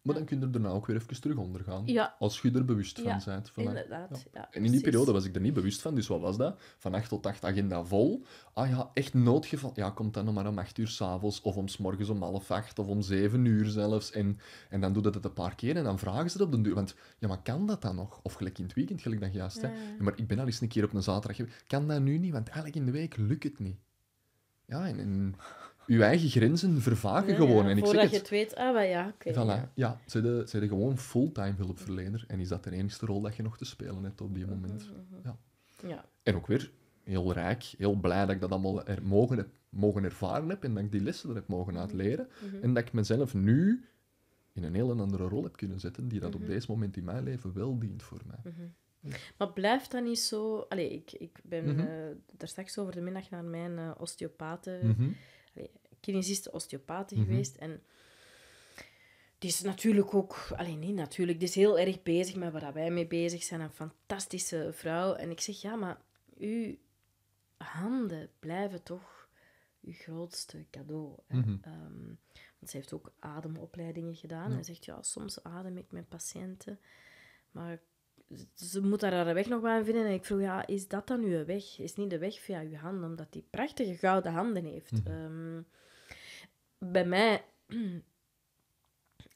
[SPEAKER 1] Maar dan kun je er daarna ook weer even terug onder gaan. Als je er bewust van ja, bent. Van, inderdaad. Ja. en in die periode was ik er niet bewust van, dus wat was dat? Van 8 tot 8 agenda vol. Ah ja, echt noodgeval. Ja, komt dan nog maar om 8 uur s'avonds, of om morgens om half 8, of om 7 uur zelfs. En, en dan doet dat het een paar keer en dan vragen ze het op de duur. Want ja, maar kan dat dan nog? Of gelijk in het weekend, gelijk dan juist. Hè? maar ik ben al eens een keer op een zaterdag. Kan dat nu niet? Want eigenlijk in de week lukt het niet. Ja, en je eigen grenzen vervagen gewoon. en ik voordat je het,
[SPEAKER 2] weet, ah, ja, oké. Okay,
[SPEAKER 1] ja, ze zijn gewoon fulltime hulpverlener. En is dat de enige rol dat je nog te spelen hebt op die mhm, moment. Mhm. Ja. ja. En ook weer heel rijk, heel blij dat ik dat allemaal er mogen, mogen ervaren heb en dat ik die lessen er heb mogen mhm. uit leren. En dat ik mezelf nu in een heel andere rol heb kunnen zetten, die dat op deze moment in mijn leven wel dient voor mij.
[SPEAKER 2] Maar blijft dat niet zo... Allee, ik, ik ben eh, daar straks over de middag naar mijn uh, osteopaten kinesiste osteopaten mm geweest. En die is natuurlijk ook, alleen niet natuurlijk, die is heel erg bezig met waar wij mee bezig zijn. Een fantastische vrouw. En ik zeg, ja, maar uw handen blijven toch uw grootste cadeau. Mhm. Ehm, want ze heeft ook ademopleidingen gedaan. Ja. En zegt, ja, soms adem ik mijn patiënten, maar ze moet daar haar weg nog maar aan vinden. En ik vroeg, ja, is dat dan uw weg? Is niet de weg via uw handen? Omdat die prachtige gouden handen heeft. Mhm. Ehm, bij mij... (clears throat)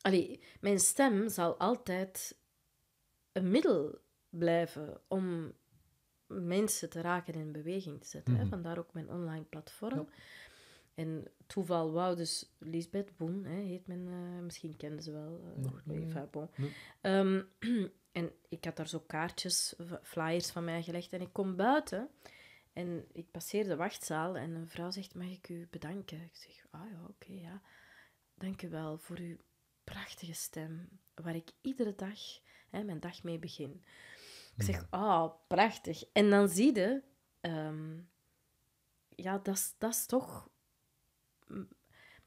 [SPEAKER 2] Allee, mijn stem zal altijd een middel blijven om mensen te raken en in beweging te zetten. Mm -hmm. Vandaar ook mijn online platform. En toeval wou dus Lisbeth Boen, hè, heet men, eh, misschien kennen ze wel. Uh, eh, no, (clears throat) En ik had daar zo kaartjes, flyers van mij gelegd. En ik kom buiten en ik passeer de wachtzaal en een vrouw zegt, mag ik u bedanken? Ik zeg, ah ja, oké, ja. Dank u wel voor uw prachtige stem, waar ik iedere dag hè, mijn dag mee begin. Ik zeg, mm. ah, oh, prachtig. En dan zie je, ehm, ja, dat is toch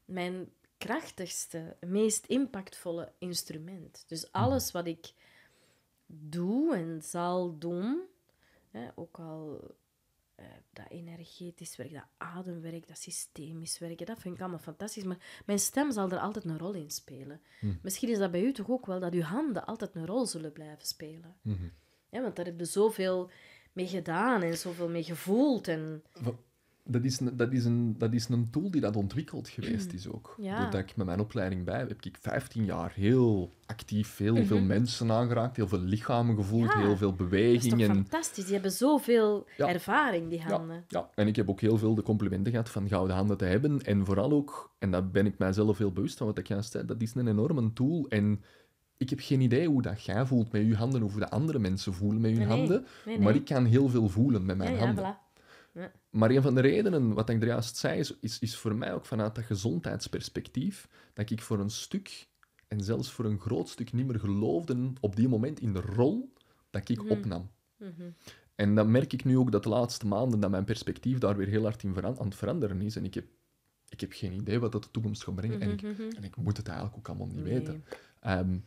[SPEAKER 2] mijn krachtigste, meest impactvolle instrument. Dus mm. alles wat ik doe en zal doen, hè, ook al eh, dat energetisch werk, dat ademwerk, dat systemisch werken, dat vind ik allemaal fantastisch. Maar mijn stem zal er altijd een rol in spelen. Hm. Misschien is dat bij u toch ook wel, dat uw handen altijd een rol zullen blijven spelen. Mhm. want daar heb je zoveel mee gedaan en zoveel mee gevoeld. En
[SPEAKER 1] dat is, een, dat, is een, dat is een tool die dat ontwikkeld geweest mm. is ook. Ja. Doordat ik met mijn opleiding bij heb ik 15 jaar heel actief heel veel mhm. mensen aangeraakt, heel veel lichamen gevoeld, heel veel bewegingen. Dat is
[SPEAKER 2] fantastisch. Die hebben zoveel ervaring, die handen.
[SPEAKER 1] Ja. en ik heb ook heel veel de complimenten gehad van gouden handen te hebben. En vooral ook, en daar ben ik mijzelf heel bewust van wat ik juist zei, dat is een enorme tool. En ik heb geen idee hoe dat jij voelt met je handen, of hoe de andere mensen voelen met hun handen. Maar ik kan heel veel voelen met mijn handen. Maar een van de redenen, wat ik er juist zei, is, is, voor mij ook vanuit dat gezondheidsperspectief, dat ik voor een stuk, en zelfs voor een groot stuk, niet meer geloofde op die moment in de rol dat ik mhm. opnam. Mhm. En dan merk ik nu ook dat de laatste maanden dat mijn perspectief daar weer heel hard in aan het veranderen is. En ik heb, ik heb geen idee wat dat de toekomst gaat brengen. en, ik, mhm, en ik moet het eigenlijk ook allemaal niet weten. Ehm,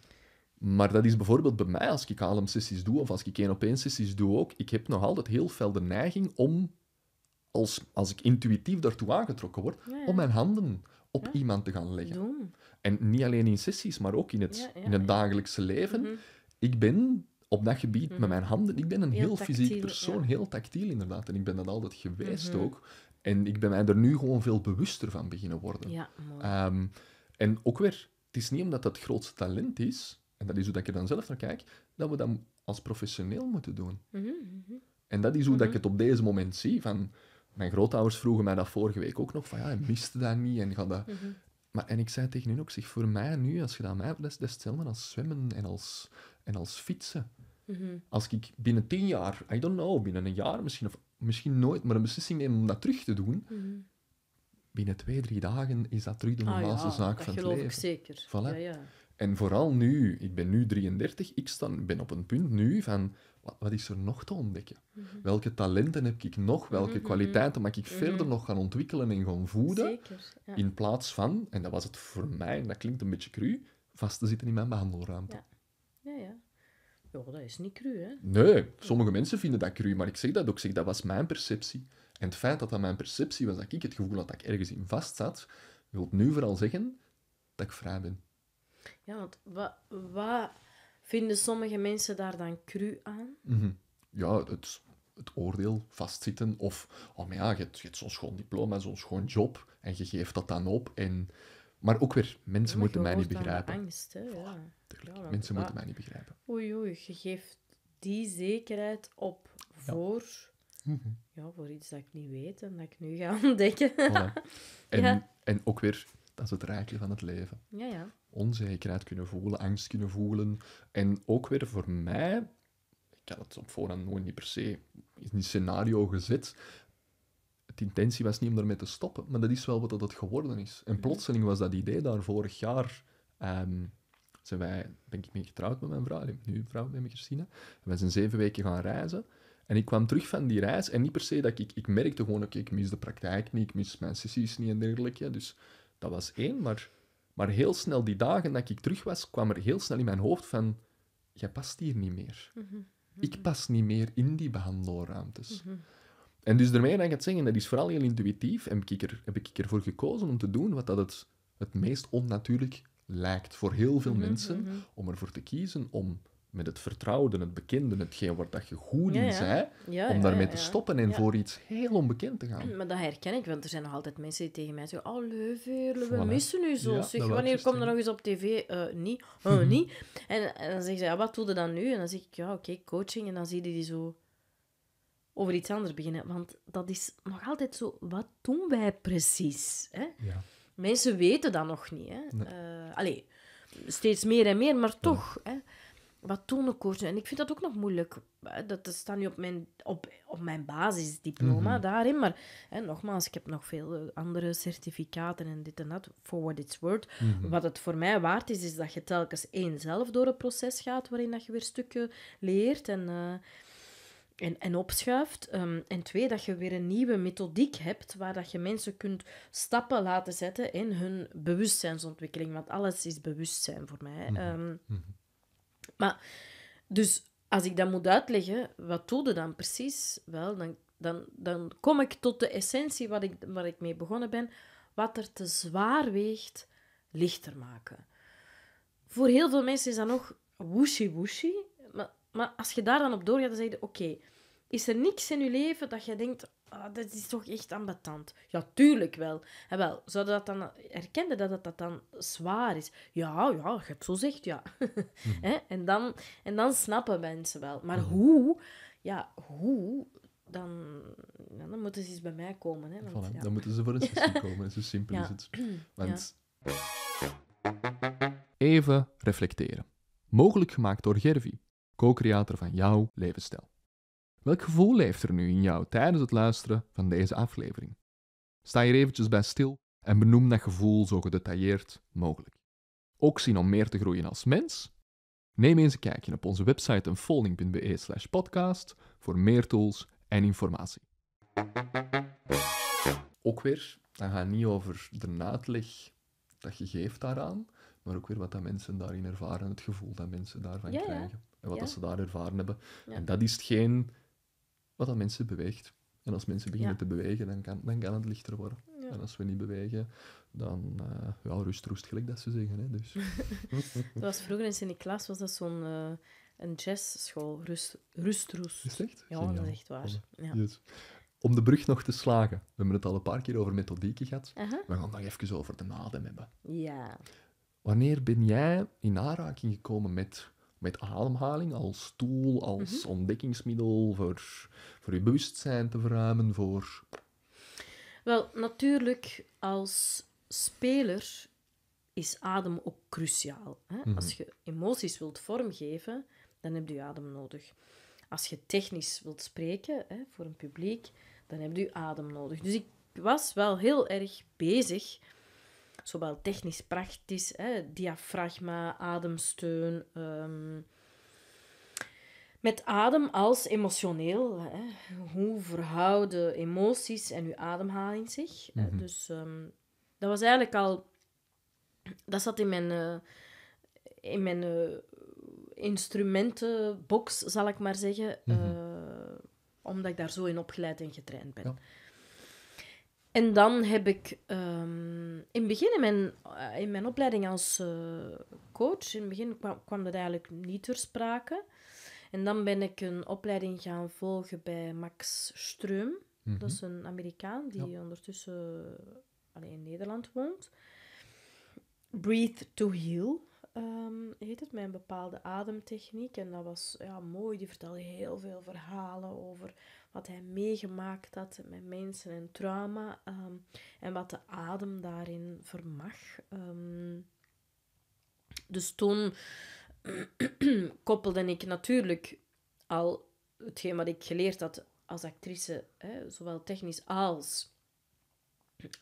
[SPEAKER 1] maar dat is bijvoorbeeld bij mij, als ik ALM-sessies doe, of als ik één op één sessies doe ook, ik heb nog altijd heel veel de neiging om als, als ik intuïtief daartoe aangetrokken word, om mijn handen op iemand te gaan leggen. En niet alleen in sessies, maar ook in het, in het dagelijkse leven. Mhm. Ik ben op dat gebied mhm. met mijn handen, ik ben een heel, fysiek persoon, heel tactiel inderdaad. En ik ben dat altijd geweest mhm. ook. En ik ben mij er nu gewoon veel bewuster van beginnen worden. Ehm, en ook weer, het is niet omdat dat het grootste talent is, en dat is hoe dat ik er dan zelf naar kijk, dat we dat als professioneel moeten doen.
[SPEAKER 3] En dat is hoe dat ik het
[SPEAKER 1] op deze moment zie. Van, mijn grootouders vroegen mij dat vorige week ook nog, van ja, miste dat niet en ga dat... Mhm. Maar, en ik zei tegen hen ook, zich voor mij nu, als je dat mij hebt, dat is hetzelfde als zwemmen en als, en als fietsen. Mhm. Als ik binnen tien jaar, I don't know, binnen een jaar misschien, of misschien nooit, maar een beslissing neem om dat terug te doen, mhm. binnen twee, drie dagen is dat terug de ah, normaalste zaak van het leven. dat geloof ik zeker. Ja, ja. En vooral nu, ik ben nu 33, ik sta, ben op een punt nu van, wat is er nog te ontdekken? Mhm. Welke talenten heb ik nog? Welke mhm, mhm. kwaliteiten mag ik verder nog gaan ontwikkelen en gaan voeden? Zeker, In plaats van, en dat was het voor mij, en dat klinkt een beetje cru, vast te zitten in mijn behandelruimte.
[SPEAKER 2] Ja, ja. ja. dat is niet cru, hè?
[SPEAKER 1] Nee, sommige mensen vinden dat cru, maar ik zeg dat ook. Zeg, dat was mijn perceptie. En het feit dat dat mijn perceptie was, dat ik het gevoel had dat ik ergens in vast zat, wil nu vooral zeggen dat ik vrij ben.
[SPEAKER 2] Ja, want wat... Vinden sommige mensen daar dan cru aan?
[SPEAKER 1] Mhm. Ja, het, het oordeel vastzitten. Of, oh maar ja, je hebt, zo'n schoon diploma, zo'n schoon job. En je geeft dat dan op. En... Maar ook weer, mensen moeten mij niet begrijpen. angst, hè? ja.
[SPEAKER 2] mensen moeten mij niet begrijpen. Oei, oei, je geeft die zekerheid op voor... Mhm. Ja, voor iets dat ik niet weet en dat ik nu ga (laughs) ontdekken.
[SPEAKER 1] En, en ook weer, dat is het raakje van het leven. Ja, ja. Onzekerheid kunnen voelen, angst kunnen voelen. En ook weer voor mij, ik had het op voorhand nooit niet per se in een scenario gezet. De intentie was niet om daarmee te stoppen, maar dat is wel wat dat geworden is. En mhm. plotseling was dat idee daar vorig jaar. Ehm, zijn wij, denk ik mee getrouwd met mijn vrouw, nu vrouw met Christina. we we zijn zeven weken gaan reizen. En ik kwam terug van die reis en niet per se dat ik, ik merkte gewoon, oké, ik mis de praktijk niet, ik mis mijn sessies niet en dergelijke. Dus dat was één, maar, maar heel snel die dagen dat ik terug was, kwam er heel snel in mijn hoofd van, jij past hier niet meer. Mhm. Ik pas niet meer in die behandelruimtes. Mhm. En dus daarmee dan ik het zeggen, dat is vooral heel intuïtief. En heb ik, er, heb ik ervoor gekozen om te doen wat dat het, het meest onnatuurlijk lijkt voor heel veel mhm, mensen. Om ervoor te kiezen om met het vertrouwde, het bekende, hetgeen wordt dat je goed in om daarmee te stoppen en voor iets heel onbekend te gaan.
[SPEAKER 2] Maar dat herken ik, want er zijn nog altijd mensen die tegen mij zeggen, oh Leuven, we missen u zo. zeg, wanneer komt er nog eens op tv? Uh, niet. Eh, mhm. niet. En, en, dan zeggen ze, wat doe je dan nu? En dan zeg ik, ja, oké, coaching. En dan zie je die zo over iets anders beginnen. Want dat is nog altijd zo, wat doen wij precies? Hè? Ja. Mensen weten dat nog niet. Hè? Eh, allee, steeds meer en meer, maar toch. Hè? wat ook En ik vind dat ook nog moeilijk. Dat, dat staat nu op mijn, op, op mijn basisdiploma mhm. daarin. Maar hè, nogmaals, ik heb nog veel eh, andere certificaten en dit en dat. For what it's worth. Mhm. Wat het voor mij waard is, is dat je telkens één zelf door een proces gaat waarin dat je weer stukken leert en, eh, en, en opschuift. Ehm, en twee, dat je weer een nieuwe methodiek hebt waar dat je mensen kunt stappen laten zetten in hun bewustzijnsontwikkeling. Want alles is bewustzijn voor mij. Maar dus als ik dat moet uitleggen, wat doe je dan precies? Wel, dan, dan, dan kom ik tot de essentie waar ik, waar ik mee begonnen ben. Wat er te zwaar weegt, lichter maken. Voor heel veel mensen is dat nog woeshi woeshi. Maar, maar als je daar dan op doorgaat, dan zeg je: oké, is er niks in je leven dat je denkt, ah, dat is toch echt ambetant? Ja, tuurlijk wel. En wel, zou dat dan erkennen dat, dat dat dan zwaar is? Ja, ja, je hebt zo zegt ja. Mhm. (laughs) en, dan, en dan snappen mensen wel. Maar mhm. hoe, ja, hoe, dan, dan moeten ze eens bij mij komen. Hè, want, Dan moeten ze voor een sessie (laughs) komen, zo simpel
[SPEAKER 1] is het. (clears throat) Want... Even reflecteren. Mogelijk gemaakt door Gervi, co-creator van jouw levensstijl. Welk gevoel leeft er nu in jou tijdens het luisteren van deze aflevering? Sta hier eventjes bij stil en benoem dat gevoel zo gedetailleerd mogelijk. Ook zien om meer te groeien als mens? Neem eens een kijkje op onze website enfolding.be slash podcast voor meer tools en informatie. Ook weer, dan gaat niet over de uitleg dat je geeft daaraan, maar ook weer wat dat mensen daarin ervaren, het gevoel dat mensen daarvan krijgen. En wat dat ze daar ervaren hebben. En dat is hetgeen wat dat mensen beweegt. En als mensen beginnen te bewegen, dan kan, dan kan het lichter worden. En als we niet bewegen, dan uh, ja, rust roest gelijk dat ze zeggen. Hè, dus. dat was (laughs)
[SPEAKER 2] vroeger in Sint-Niklaas, was dat zo'n uh, een jazzschool, rust, roest. Is Ja,
[SPEAKER 1] dat is echt waar. Ja. Om de brug nog te slagen. We hebben het al een paar keer over methodieken gehad. We gaan nog even over de naden hebben. Ja. Wanneer ben jij in aanraking gekomen met met ademhaling als tool, als mhm. ontdekkingsmiddel voor, voor je bewustzijn te verruimen? Voor...
[SPEAKER 2] Wel, natuurlijk als speler is adem ook cruciaal. Hè? Mhm. Als je emoties wilt vormgeven, dan heb je adem nodig. Als je technisch wilt spreken hè, voor een publiek, dan heb je adem nodig. Dus ik was wel heel erg bezig zowel technisch praktisch, hè, diafragma, ademsteun. Ehm, met adem als emotioneel. Hè. Hoe verhouden emoties en uw ademhaling zich? Eh, mhm. Dus ehm, dat was eigenlijk al. Dat zat in mijn, eh, in mijn eh, instrumentenbox, zal ik maar zeggen. Mhm. omdat ik daar zo in opgeleid en getraind ben. En dan heb ik ehm, in het begin in mijn, eh, in mijn opleiding als eh, coach, in het begin kwam, kwam, dat eigenlijk niet ter sprake. En dan ben ik een opleiding gaan volgen bij Max Streum. Mhm. Dat is een Amerikaan die ondertussen eh, alleen in Nederland woont. Breathe to Heal Ehm, heet het, mijn bepaalde ademtechniek. En dat was ja, mooi. Die vertelde heel veel verhalen over wat hij meegemaakt had met mensen en trauma. Ehm, en wat de adem daarin vermag. Ehm, dus toen (clears throat) koppelde ik natuurlijk al hetgeen wat ik geleerd had als actrice, hè, zowel technisch als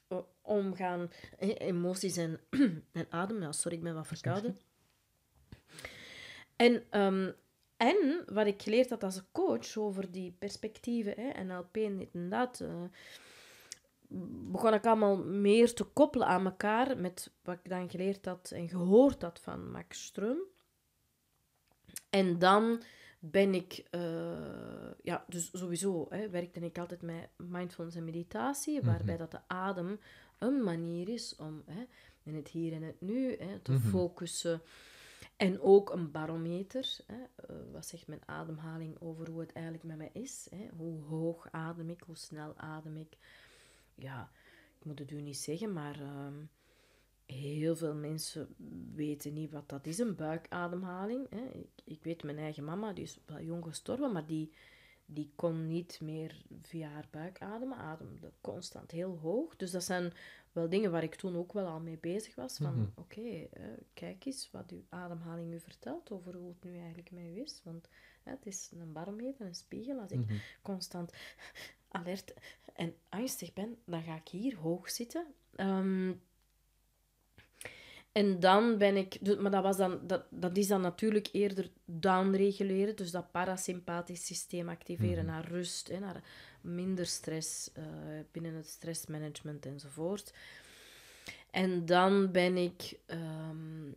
[SPEAKER 2] eh, omgaan, eh, emoties en, (clears throat) en adem. Ja, sorry, ik ben wat verkouden. En, ehm, en wat ik geleerd had als coach over die perspectieven hè, NLP en inderdaad, uh, eh, begon ik allemaal meer te koppelen aan elkaar met wat ik dan geleerd had en gehoord had van Max Strum. En dan ben ik, eh, ja, dus sowieso hè, werkte ik altijd met mindfulness en meditatie, mhm. waarbij dat de adem een manier is om hè, in het hier en het nu hè, te mhm. focussen. En ook een barometer. Hè, eh, wat zegt mijn ademhaling over hoe het eigenlijk met mij is? Hè? Hoe hoog adem ik? Hoe snel adem ik? Ja, ik moet het u niet zeggen, maar. Ehm, heel veel mensen weten niet wat dat is, een buikademhaling. Hè. Ik, ik, weet mijn eigen mama, die is wel jong gestorven, maar die, die kon niet meer via haar buik ademen, ademde constant heel hoog. Dus dat zijn wel dingen waar ik toen ook wel al mee bezig was. Van mhm. oké, eh, kijk eens wat uw ademhaling u vertelt over hoe het nu eigenlijk met u is. Want het is een barometer, een spiegel. Als ik mhm. constant alert en angstig ben, dan ga ik hier hoog zitten. Um, en dan ben ik... Dus, maar dat, was dan, dat, dat is dan natuurlijk eerder downreguleren. Dus dat parasympathisch systeem activeren mhm. naar rust, hè, naar minder stress eh, binnen het stressmanagement enzovoort. En dan ben ik ehm,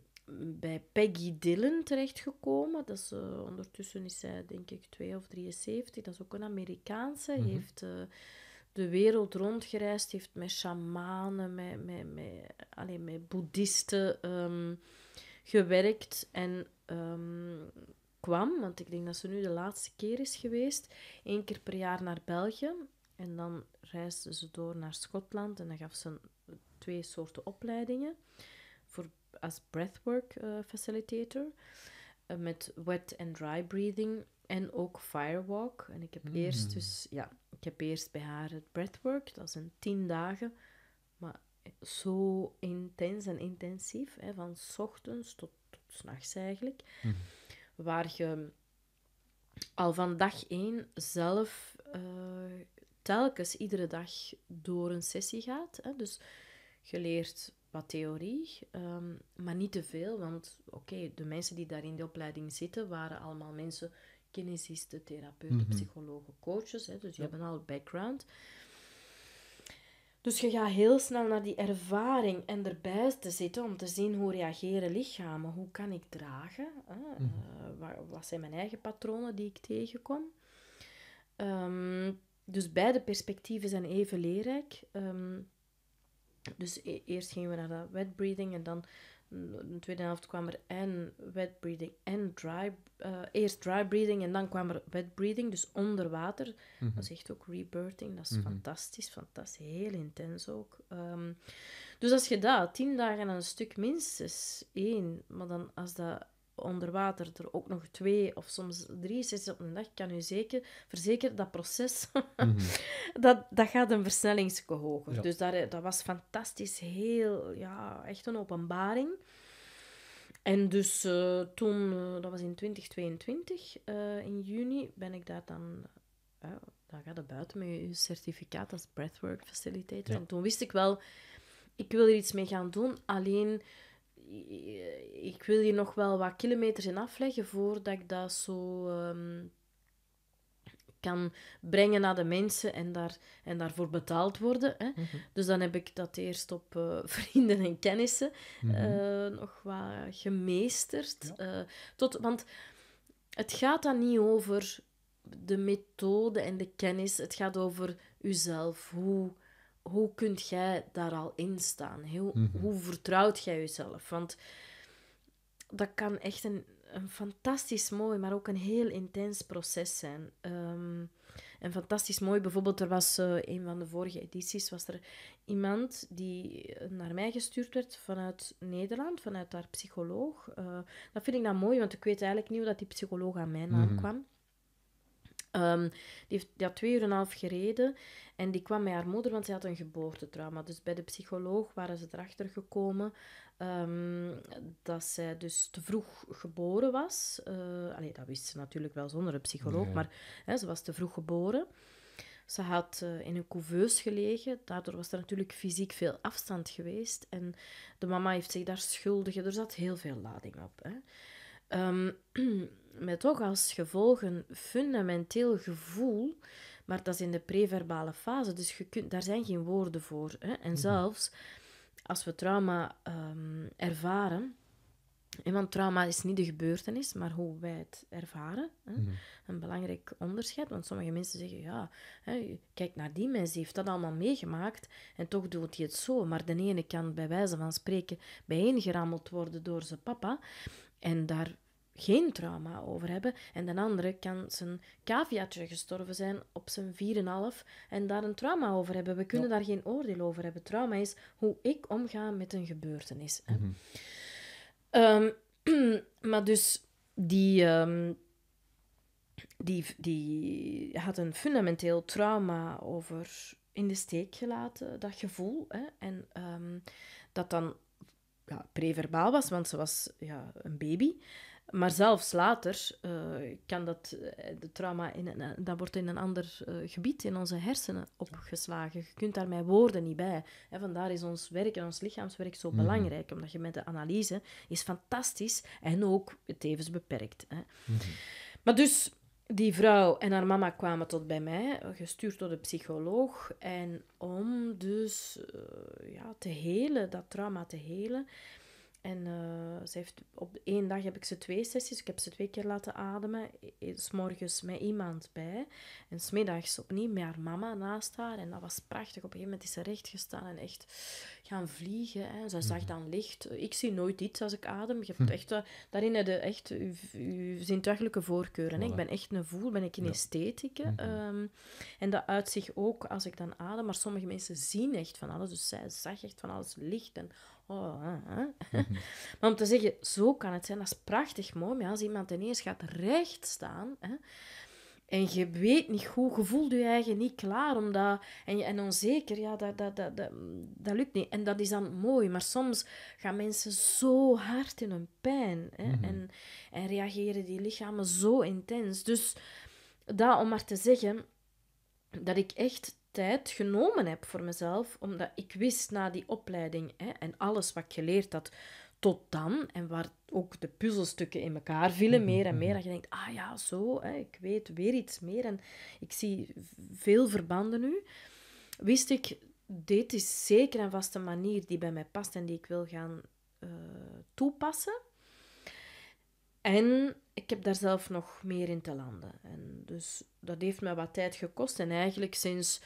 [SPEAKER 2] bij Peggy Dillon terechtgekomen. Dat is, eh, ondertussen is zij denk ik 2 of 73. Dat is ook een Amerikaanse. Mhm. heeft... Eh, de wereld rondgereisd heeft met shamanen, met, met, met, allez, met boeddhisten ehm, gewerkt en ehm, kwam, want ik denk dat ze nu de laatste keer is geweest, één keer per jaar naar België. En dan reisde ze door naar Schotland en dan gaf ze twee soorten opleidingen voor, als breathwork eh, facilitator. Eh, met wet and dry breathing en ook firewalk. En ik heb hmm. eerst dus, ja, heb eerst bij haar het breathwork, dat zijn tien dagen, maar zo intens en intensief, hè, van s ochtends tot, tot nachts eigenlijk, mhm. waar je al van dag één zelf eh, telkens iedere dag door een sessie gaat. Hè, dus je leert wat theorie, ehm, maar niet te veel, want oké, de mensen die daar in de opleiding zitten waren allemaal mensen kinesisten, therapeuten, mhm. psychologen, coaches. Hè, dus je ja. hebben al background. Dus je gaat heel snel naar die ervaring en erbij te zitten om te zien hoe reageren lichamen. Hoe kan ik dragen? Mhm. Eh, wat, wat, zijn mijn eigen patronen die ik tegenkom? Ehm, dus beide perspectieven zijn even leerrijk. Ehm, dus e-, eerst gingen we naar dat wet breathing en dan de tweede helft kwam er en wet breathing en dry... Eh, eerst dry breathing en dan kwam er wet breathing, dus onder water. Mhm. Dat is echt ook rebirthing. Dat is mhm. fantastisch, fantastisch. Heel intens ook. Ehm, dus als je dat, tien dagen aan een stuk minstens één, maar dan als dat onder water er ook nog twee of soms drie sessies op een dag, kan u zeker verzekeren dat proces, (laughs) mhm. dat, dat gaat een versnellingsje hoger. Dus dat, dat was fantastisch, heel, ja, echt een openbaring. En dus eh, toen, eh, dat was in 2022, eh, in juni, ben ik daar dan, daar gaat het buiten met je certificaat als breathwork facilitator. En toen wist ik wel, ik wil er iets mee gaan doen, alleen ik wil hier nog wel wat kilometers in afleggen voordat ik dat zo ehm, kan brengen naar de mensen en, daar, en daarvoor betaald worden. Hè. Mhm. Dus dan heb ik dat eerst op eh, (laughs) vrienden en kennissen mhm. eh, nog wat gemeesterd. Eh, tot, want het gaat dan niet over de methode en de kennis. Het gaat over uzelf. Hoe hoe kunt jij daar al in staan? Mhm. Hoe vertrouwt jij jezelf? Want dat kan echt een, een fantastisch mooi, maar ook een heel intens proces zijn. Um, ehm, en fantastisch mooi, bijvoorbeeld, er was uh, een van de vorige edities, was er iemand die eh, naar mij gestuurd werd vanuit Nederland, vanuit haar psycholoog. Eh, dat vind ik dan mooi, want ik weet eigenlijk niet hoe dat die psycholoog aan mijn naam mhm. kwam. Ehm, die, heeft, die had twee uur en een half gereden en die kwam bij haar moeder, want ze had een geboortetrauma. Dus bij de psycholoog waren ze erachter gekomen ehm, dat zij dus te vroeg geboren was. Uh, allee, dat wist ze natuurlijk wel zonder een psycholoog, maar hè, ze was te vroeg geboren. Ze had eh, in een couveus gelegen. Daardoor was er natuurlijk fysiek veel afstand geweest. En de mama heeft zich daar schuldig... Er zat heel veel lading op. Hè. Ehm, (clears throat) met toch als gevolg een fundamenteel gevoel, maar dat is in de preverbale fase, dus je kunt, daar zijn geen woorden voor. Hè? En mhm. zelfs als we trauma ehm, ervaren, want trauma is niet de gebeurtenis, maar hoe wij het ervaren. Hè? Mhm. Een belangrijk onderscheid, want sommige mensen zeggen, ja, hè, kijk naar die mens, die heeft dat allemaal meegemaakt en toch doet hij het zo. Maar de ene kan bij wijze van spreken bijeengerammeld worden door zijn papa en daar geen trauma over hebben. En de andere kan zijn caviatje gestorven zijn op zijn 4,5 en daar een trauma over hebben. We kunnen daar geen oordeel over hebben. Trauma is hoe ik omga met een gebeurtenis. Mhm. Ehm, (clears throat) maar dus die, ehm, die, die had een fundamenteel trauma over in de steek gelaten, dat gevoel. Hè. En ehm, dat dan ja, preverbaal was, want ze was ja, een baby. Maar zelfs later eh, kan dat eh, de trauma in een, eh, dat wordt in een ander gebied in onze hersenen opgeslagen. Je kunt daar met woorden niet bij. Hè? Vandaar is ons werk en ons lichaamswerk zo mhm. belangrijk, omdat je met de analyse is fantastisch en ook tevens beperkt. Hè? Mhm. Maar dus die vrouw en haar mama kwamen tot bij mij, gestuurd door de psycholoog. En om dus eh, ja, te helen, dat trauma te helen, en uh, ze heeft, op één dag heb ik ze twee sessies. Ik heb ze twee keer laten ademen. S morgens met iemand bij. En smiddags opnieuw met haar mama naast haar. En dat was prachtig. Op een gegeven moment is ze recht gestaan en echt gaan vliegen. Hè. Ze zag mhm. dan licht. Ik zie nooit iets als ik adem. Je hebt hm. echt, daarin heb je echt uw, zintuigelijke voorkeuren. en Ik ben echt een voel, ben ik een Ja. Mhm. Ehm, en dat uitzicht ook als ik dan adem. Maar sommige mensen zien echt van alles. Dus zij zag echt van alles licht en Oh, ah, ah. Mhm. (laughs) maar om te zeggen, zo kan het zijn, dat is prachtig mooi. Maar als iemand ineens gaat recht staan hè, en je weet niet goed, je voelt je eigen niet klaar omdat, en, en onzeker, ja, dat, dat, dat, dat, lukt niet. En dat is dan mooi, maar soms gaan mensen zo hard in hun pijn hè, mhm. en, en reageren die lichamen zo intens. Dus dat om maar te zeggen dat ik echt tijd genomen heb voor mezelf, omdat ik wist na die opleiding hè, en alles wat ik geleerd had tot dan, en waar ook de puzzelstukken in elkaar vielen, mhm, meer en mhm. meer, dat je denkt, ah ja, zo, hè, ik weet weer iets meer en ik zie veel verbanden nu, wist ik, dit is zeker en vast een manier die bij mij past en die ik wil gaan eh, toepassen. En ik heb daar zelf nog meer in te landen. En dus dat heeft mij wat tijd gekost. En eigenlijk sinds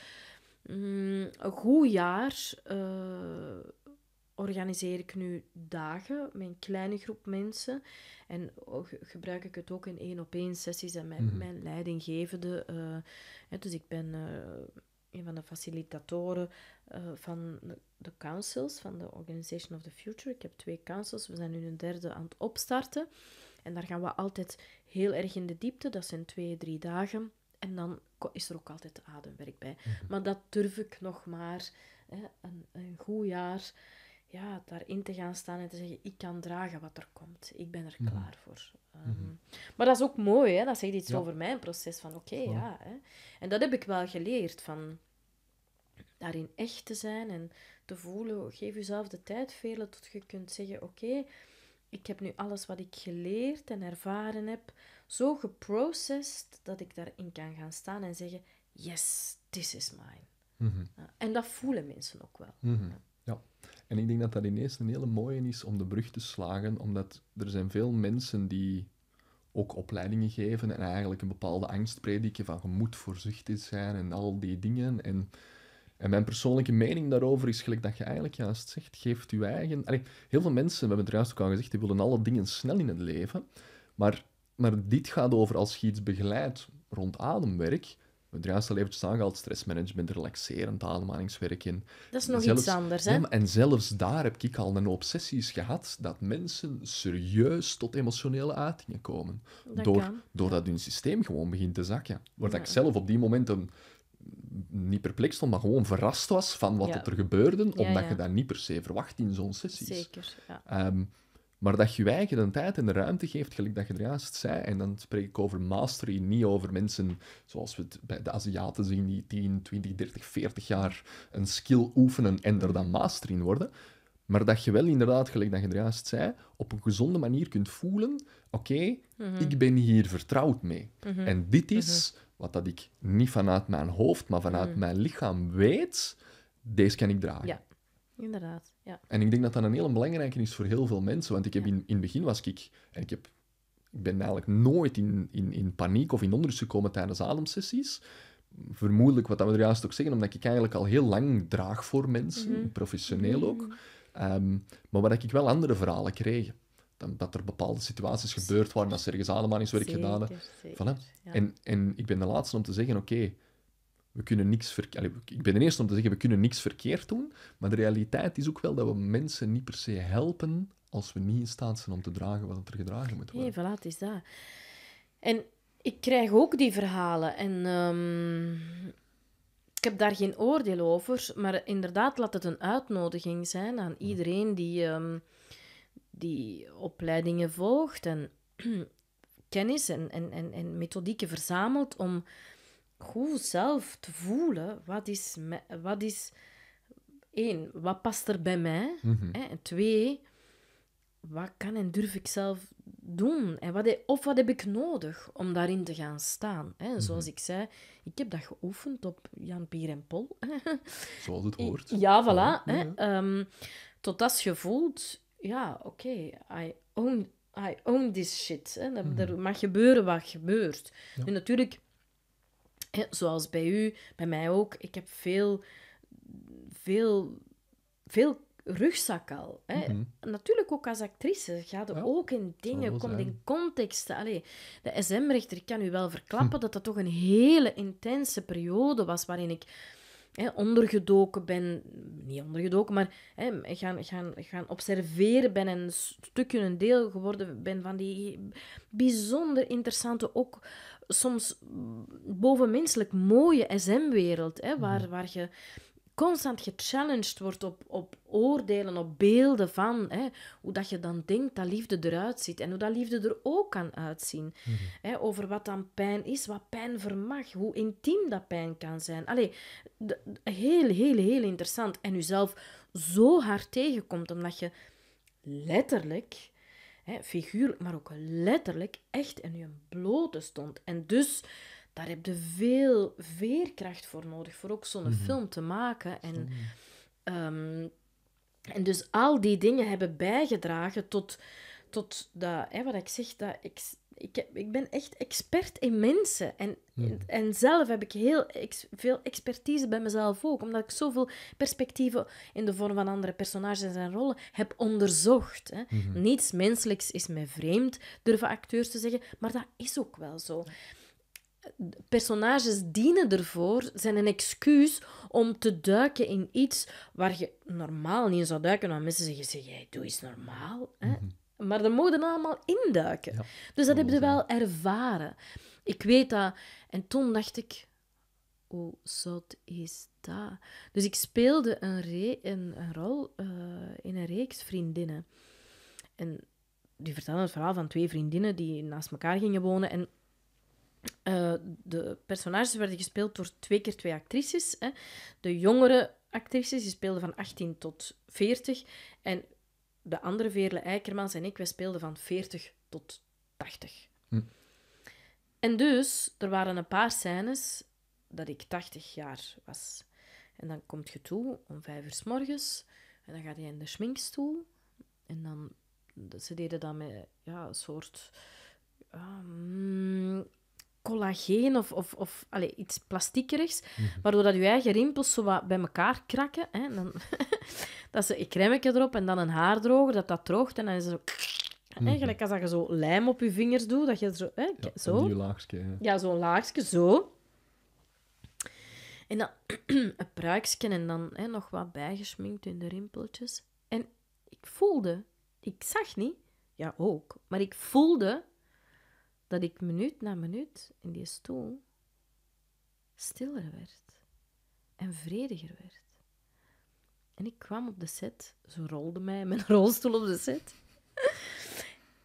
[SPEAKER 2] mm, een goed jaar eh, organiseer ik nu dagen met een kleine groep mensen. En oh, gebruik ik het ook in één-op-één sessies en mijn, mhm. mijn leidinggevende. Eh, dus ik ben eh, een van de facilitatoren van de councils, van de Organization of the Future. Ik heb twee councils, we zijn nu een derde aan het opstarten. En daar gaan we altijd heel erg in de diepte. Dat zijn twee, drie dagen. En dan is er ook altijd ademwerk bij. Mhm. Maar dat durf ik nog maar hè, een, een goed jaar ja, daarin te gaan staan en te zeggen: ik kan dragen wat er komt. Ik ben er mhm. klaar voor. Ehm, mhm. Maar dat is ook mooi, hè? dat zegt iets over mijn proces van oké, ja. hè. En dat heb ik wel geleerd van daarin echt te zijn en te voelen. Geef jezelf de tijd, velen, tot je kunt zeggen: oké ik heb nu alles wat ik geleerd en ervaren heb zo geprocessed dat ik daarin kan gaan staan en zeggen: Yes, this is mine. Mhm. en dat voelen mensen ook wel.
[SPEAKER 1] Mhm. ja. en ik denk dat dat ineens een hele mooie is om de brug te slagen, omdat er zijn veel mensen die ook opleidingen geven en eigenlijk een bepaalde angst prediken van je moet voorzichtig zijn en al die dingen. En en mijn persoonlijke mening daarover is gelijk dat je eigenlijk juist zegt, geeft je eigen... heel veel mensen, we hebben het er juist ook al gezegd, die willen alle dingen snel in het leven. Maar, maar dit gaat over als je iets begeleidt rond ademwerk. We hebben er juist al eventjes aangehaald, stressmanagement, relaxerend ademhalingswerk. in. dat is nog iets anders, hè? en zelfs daar heb ik al een obsessies gehad dat mensen serieus tot emotionele uitingen komen. Dat door, Doordat hun systeem gewoon begint te zakken. Waar ik zelf op die momenten niet perplex stond, maar gewoon verrast was van wat er gebeurde, omdat je dat niet per se verwacht in zo'n sessies. Zeker, ehm, maar dat je je eigen de tijd en de ruimte geeft, gelijk dat je er juist zei. En dan spreek ik over mastery, niet over mensen zoals we het bij de Aziaten zien, die 10, 20, 30, 40 jaar een skill oefenen en er dan master in worden. Maar dat je wel inderdaad, gelijk dat je er juist zei, op een gezonde manier kunt voelen: oké, mhm. ik ben hier vertrouwd mee. Mhm. En dit is. Mhm wat dat ik niet vanuit mijn hoofd, maar vanuit mm. mijn lichaam weet, deze kan ik dragen.
[SPEAKER 2] Ja, inderdaad.
[SPEAKER 3] Ja.
[SPEAKER 1] En ik denk dat dat een hele belangrijke is voor heel veel mensen. Want ik heb in, in het begin was ik, en ik, heb, ik ben eigenlijk nooit in, in, in paniek of in onrust gekomen tijdens ademsessies. Vermoedelijk, wat dat we er juist ook zeggen, omdat ik eigenlijk al heel lang draag voor mensen, mhm. professioneel mhm. ook. Ehm, maar waar ik wel andere verhalen kreeg dat er bepaalde situaties gebeurd waren, dat ze ergens ademhalingswerk gedaan hebben. En, en ik ben de laatste om te zeggen, oké, we kunnen niks verkeerd... Ik ben de eerste om te zeggen, we kunnen niks verkeerd doen, maar de realiteit is ook wel dat we mensen niet per se helpen als we niet in staat zijn om te dragen wat er gedragen moet
[SPEAKER 2] worden. Nee, voilà, is dat. En ik krijg ook die verhalen en... Ehm, ik heb daar geen oordeel over, maar inderdaad laat het een uitnodiging zijn aan iedereen die... Ehm, die opleidingen volgt en (clears throat) kennis en, en, en, methodieken verzamelt om goed zelf te voelen wat is, wat is één, wat past er bij mij? Mhm. hè? En twee, wat kan en durf ik zelf doen? En wat of wat heb ik nodig om daarin te gaan staan? Hè? Zoals mhm. ik zei, ik heb dat geoefend op Jan, Pier en Pol. (laughs)
[SPEAKER 1] Zoals het hoort. Ja, voilà.
[SPEAKER 2] Ehm, tot als je voelt, ja, oké, I, own, I own this shit. Hè. Dat, Er mhm. mag gebeuren wat gebeurt. Nu natuurlijk, zoals bij u, bij mij ook, ik heb veel, veel, veel rugzak al. Hè. Mhm. Natuurlijk ook als actrice gaat er ook in dingen, komt in contexten. Allee, de SM-rechter kan u wel (laughs) verklappen dat dat toch een hele intense periode was waarin ik hè, ondergedoken ben, niet ondergedoken, maar hè, gaan, gaan, gaan observeren ben en een stukje een deel geworden ben van die bijzonder interessante, ook soms bovenmenselijk mooie SM-wereld, waar, mm. waar je constant gechallenged wordt op, op oordelen, op beelden van hè, hoe dat je dan denkt dat liefde eruit ziet en hoe dat liefde er ook kan uitzien. Mhm. hè, over wat dan pijn is, wat pijn vermag, hoe intiem dat pijn kan zijn. Allee, heel, heel, heel interessant. En jezelf zo hard tegenkomt, omdat je letterlijk, hè, figuurlijk, maar ook letterlijk, echt in je blote stond. En dus daar heb je veel veerkracht voor nodig, voor ook zo'n mhm. film te maken. En, ehm, en dus al die dingen hebben bijgedragen tot, tot dat, hè, wat ik zeg, dat ik, ik, ik ben echt expert in mensen. En, en zelf heb ik heel veel expertise bij mezelf ook, omdat ik zoveel perspectieven in de vorm van andere personages en rollen heb onderzocht. Hè. Mhm. Niets menselijks is mij vreemd, durven acteurs te zeggen, maar dat is ook wel zo personages dienen ervoor, zijn een excuus om te duiken in iets waar je normaal niet in zou duiken. Want mensen zeggen, jij doe iets normaal. Hè? Mhm. Maar dan mogen allemaal induiken. Dus dat hebben heb je wel ervaren. Ik weet dat. En toen dacht ik, hoe zot is dat? Dus ik speelde een, re een rol eh, in een reeks vriendinnen. En die vertelden het verhaal van twee vriendinnen die naast elkaar gingen wonen. En eh, de personages werden gespeeld door twee keer twee actrices. Hè. De jongere actrices die speelden van 18 tot 40. En de andere Veerle Eikermans en ik, wij speelden van 40 tot 80. Hm. En dus, er waren een paar scènes dat ik 80 jaar was. En dan kom je toe om vijf uur s morgens. En dan gaat hij in de schminkstoel. En dan... Ze deden dat met ja, een soort... Ehm, collageen of, of, of allez, iets plastiekerigs, mhm. waardoor dat je eigen rimpels zo bij elkaar krakken. Hè, dan (laughs) dat ze een crèmeke erop en dan een haardroger, dat dat droogt en dan is het zo... (tsk) Mhm. Eigenlijk als dat je zo lijm op je vingers doet, dat je zo... Hè, ja, zo. Een laagstje, Ja, zo'n laagstje, zo. En dan (clears throat) een pruikje en dan hè, nog wat bijgesminkt in de rimpeltjes. En ik voelde, ik zag niet, ja ook, maar ik voelde dat ik minuut na minuut in die stoel stiller werd en vrediger werd. En ik kwam op de set, zo rolde mij mijn rolstoel op de set.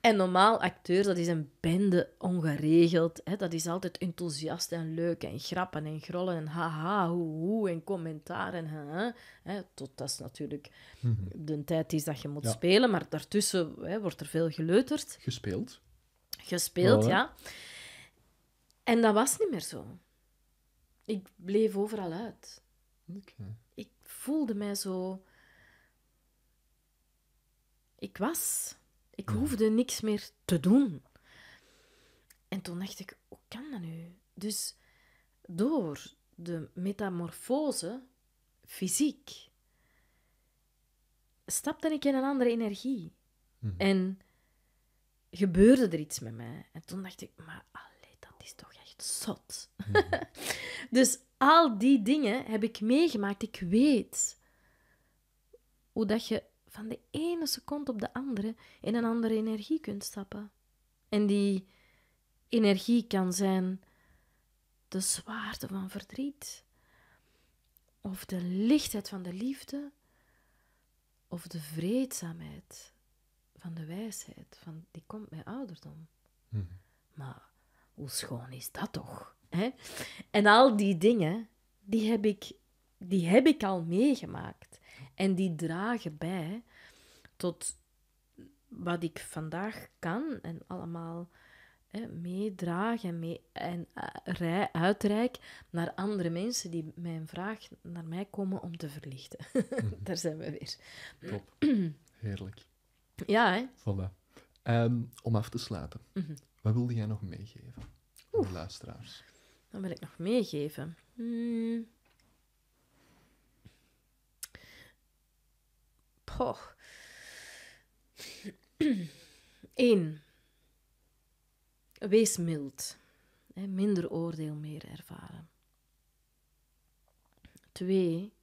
[SPEAKER 2] En normaal acteurs, dat is een bende ongeregeld. Hè? Dat is altijd enthousiast en leuk en grappen en grollen en haha, hoe, hoe en commentaar en hè, hè? Tot dat is natuurlijk mhm. de tijd is dat je moet spelen, maar daartussen hè, wordt er veel geleuterd. Gespeeld? gespeeld, ja. En dat was niet meer zo. Ik bleef overal uit. Ik voelde mij zo. Ik was. Ik hoefde niks meer te doen. En toen dacht ik, hoe kan dat nu? Dus door de metamorfose fysiek stapte ik in een andere energie. Mhm. En gebeurde er iets met mij. En toen dacht ik, maar allee, dat is toch echt zot. Mhm. (laughs) dus al die dingen heb ik meegemaakt. Ik weet hoe dat je van de ene seconde op de andere in een andere energie kunt stappen. En die energie kan zijn de zwaarte van verdriet, of de lichtheid van de liefde, of de vreedzaamheid van de wijsheid, van, die komt met ouderdom. Hm. Maar hoe schoon is dat toch? Hè? En al die dingen, die heb, ik, die heb ik al meegemaakt. En die dragen bij tot wat ik vandaag kan en allemaal hè, meedraag en, mee, en eh, rij, uitreik naar andere mensen die mijn vraag naar mij komen om te verlichten. (laughs) Mhm. Daar zijn we weer. Top. (clears throat)
[SPEAKER 1] Heerlijk. Ja, hè? Voilà. Ehm, om af te sluiten, mhm. wat wilde jij nog meegeven de luisteraars?
[SPEAKER 2] Wat wil ik nog meegeven? Hmm. (clears throat) Eén. Wees mild. Minder oordeel, meer ervaren. Twee.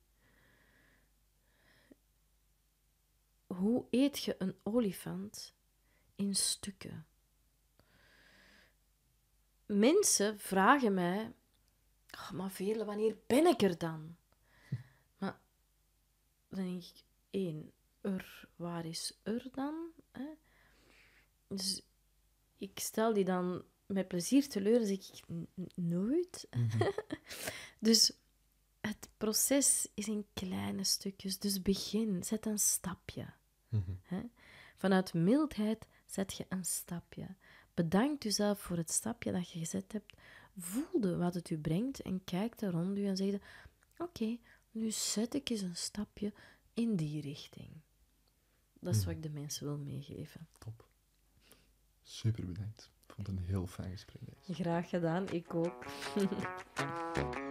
[SPEAKER 2] Hoe eet je een olifant in stukken? Mensen vragen mij, oh, maar Veerle, wanneer ben ik er dan? (laughs) Maar dan denk ik, één, er, waar is er dan? Hè? Dus ik stel die dan met plezier teleur en zeg ik nooit. Mhm. (laughs) dus het proces is in kleine stukjes. Dus begin, zet een stapje. Mhm. Vanuit mildheid zet je een stapje. Bedankt jezelf voor het stapje dat je gezet hebt. Voelde wat het u brengt en kijkt rond u en zegt: Oké, nu zet ik eens een stapje in die richting. Dat is mhm. wat ik de mensen wil meegeven. Top.
[SPEAKER 1] Super bedankt. Ik vond het een heel fijn gesprek.
[SPEAKER 2] Graag gedaan, ik ook. (laughs)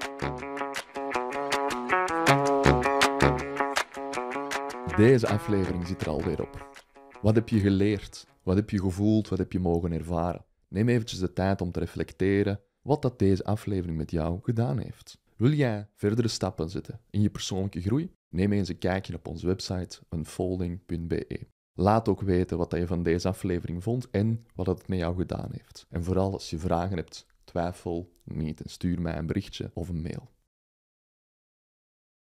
[SPEAKER 1] Deze aflevering zit er alweer op. Wat heb je geleerd? Wat heb je gevoeld? Wat heb je mogen ervaren? Neem eventjes de tijd om te reflecteren wat dat deze aflevering met jou gedaan heeft. Wil jij verdere stappen zetten in je persoonlijke groei? Neem eens een kijkje op onze website unfolding.be. Laat ook weten wat je van deze aflevering vond en wat het met jou gedaan heeft. En vooral als je vragen hebt, twijfel niet en stuur mij een berichtje of een mail.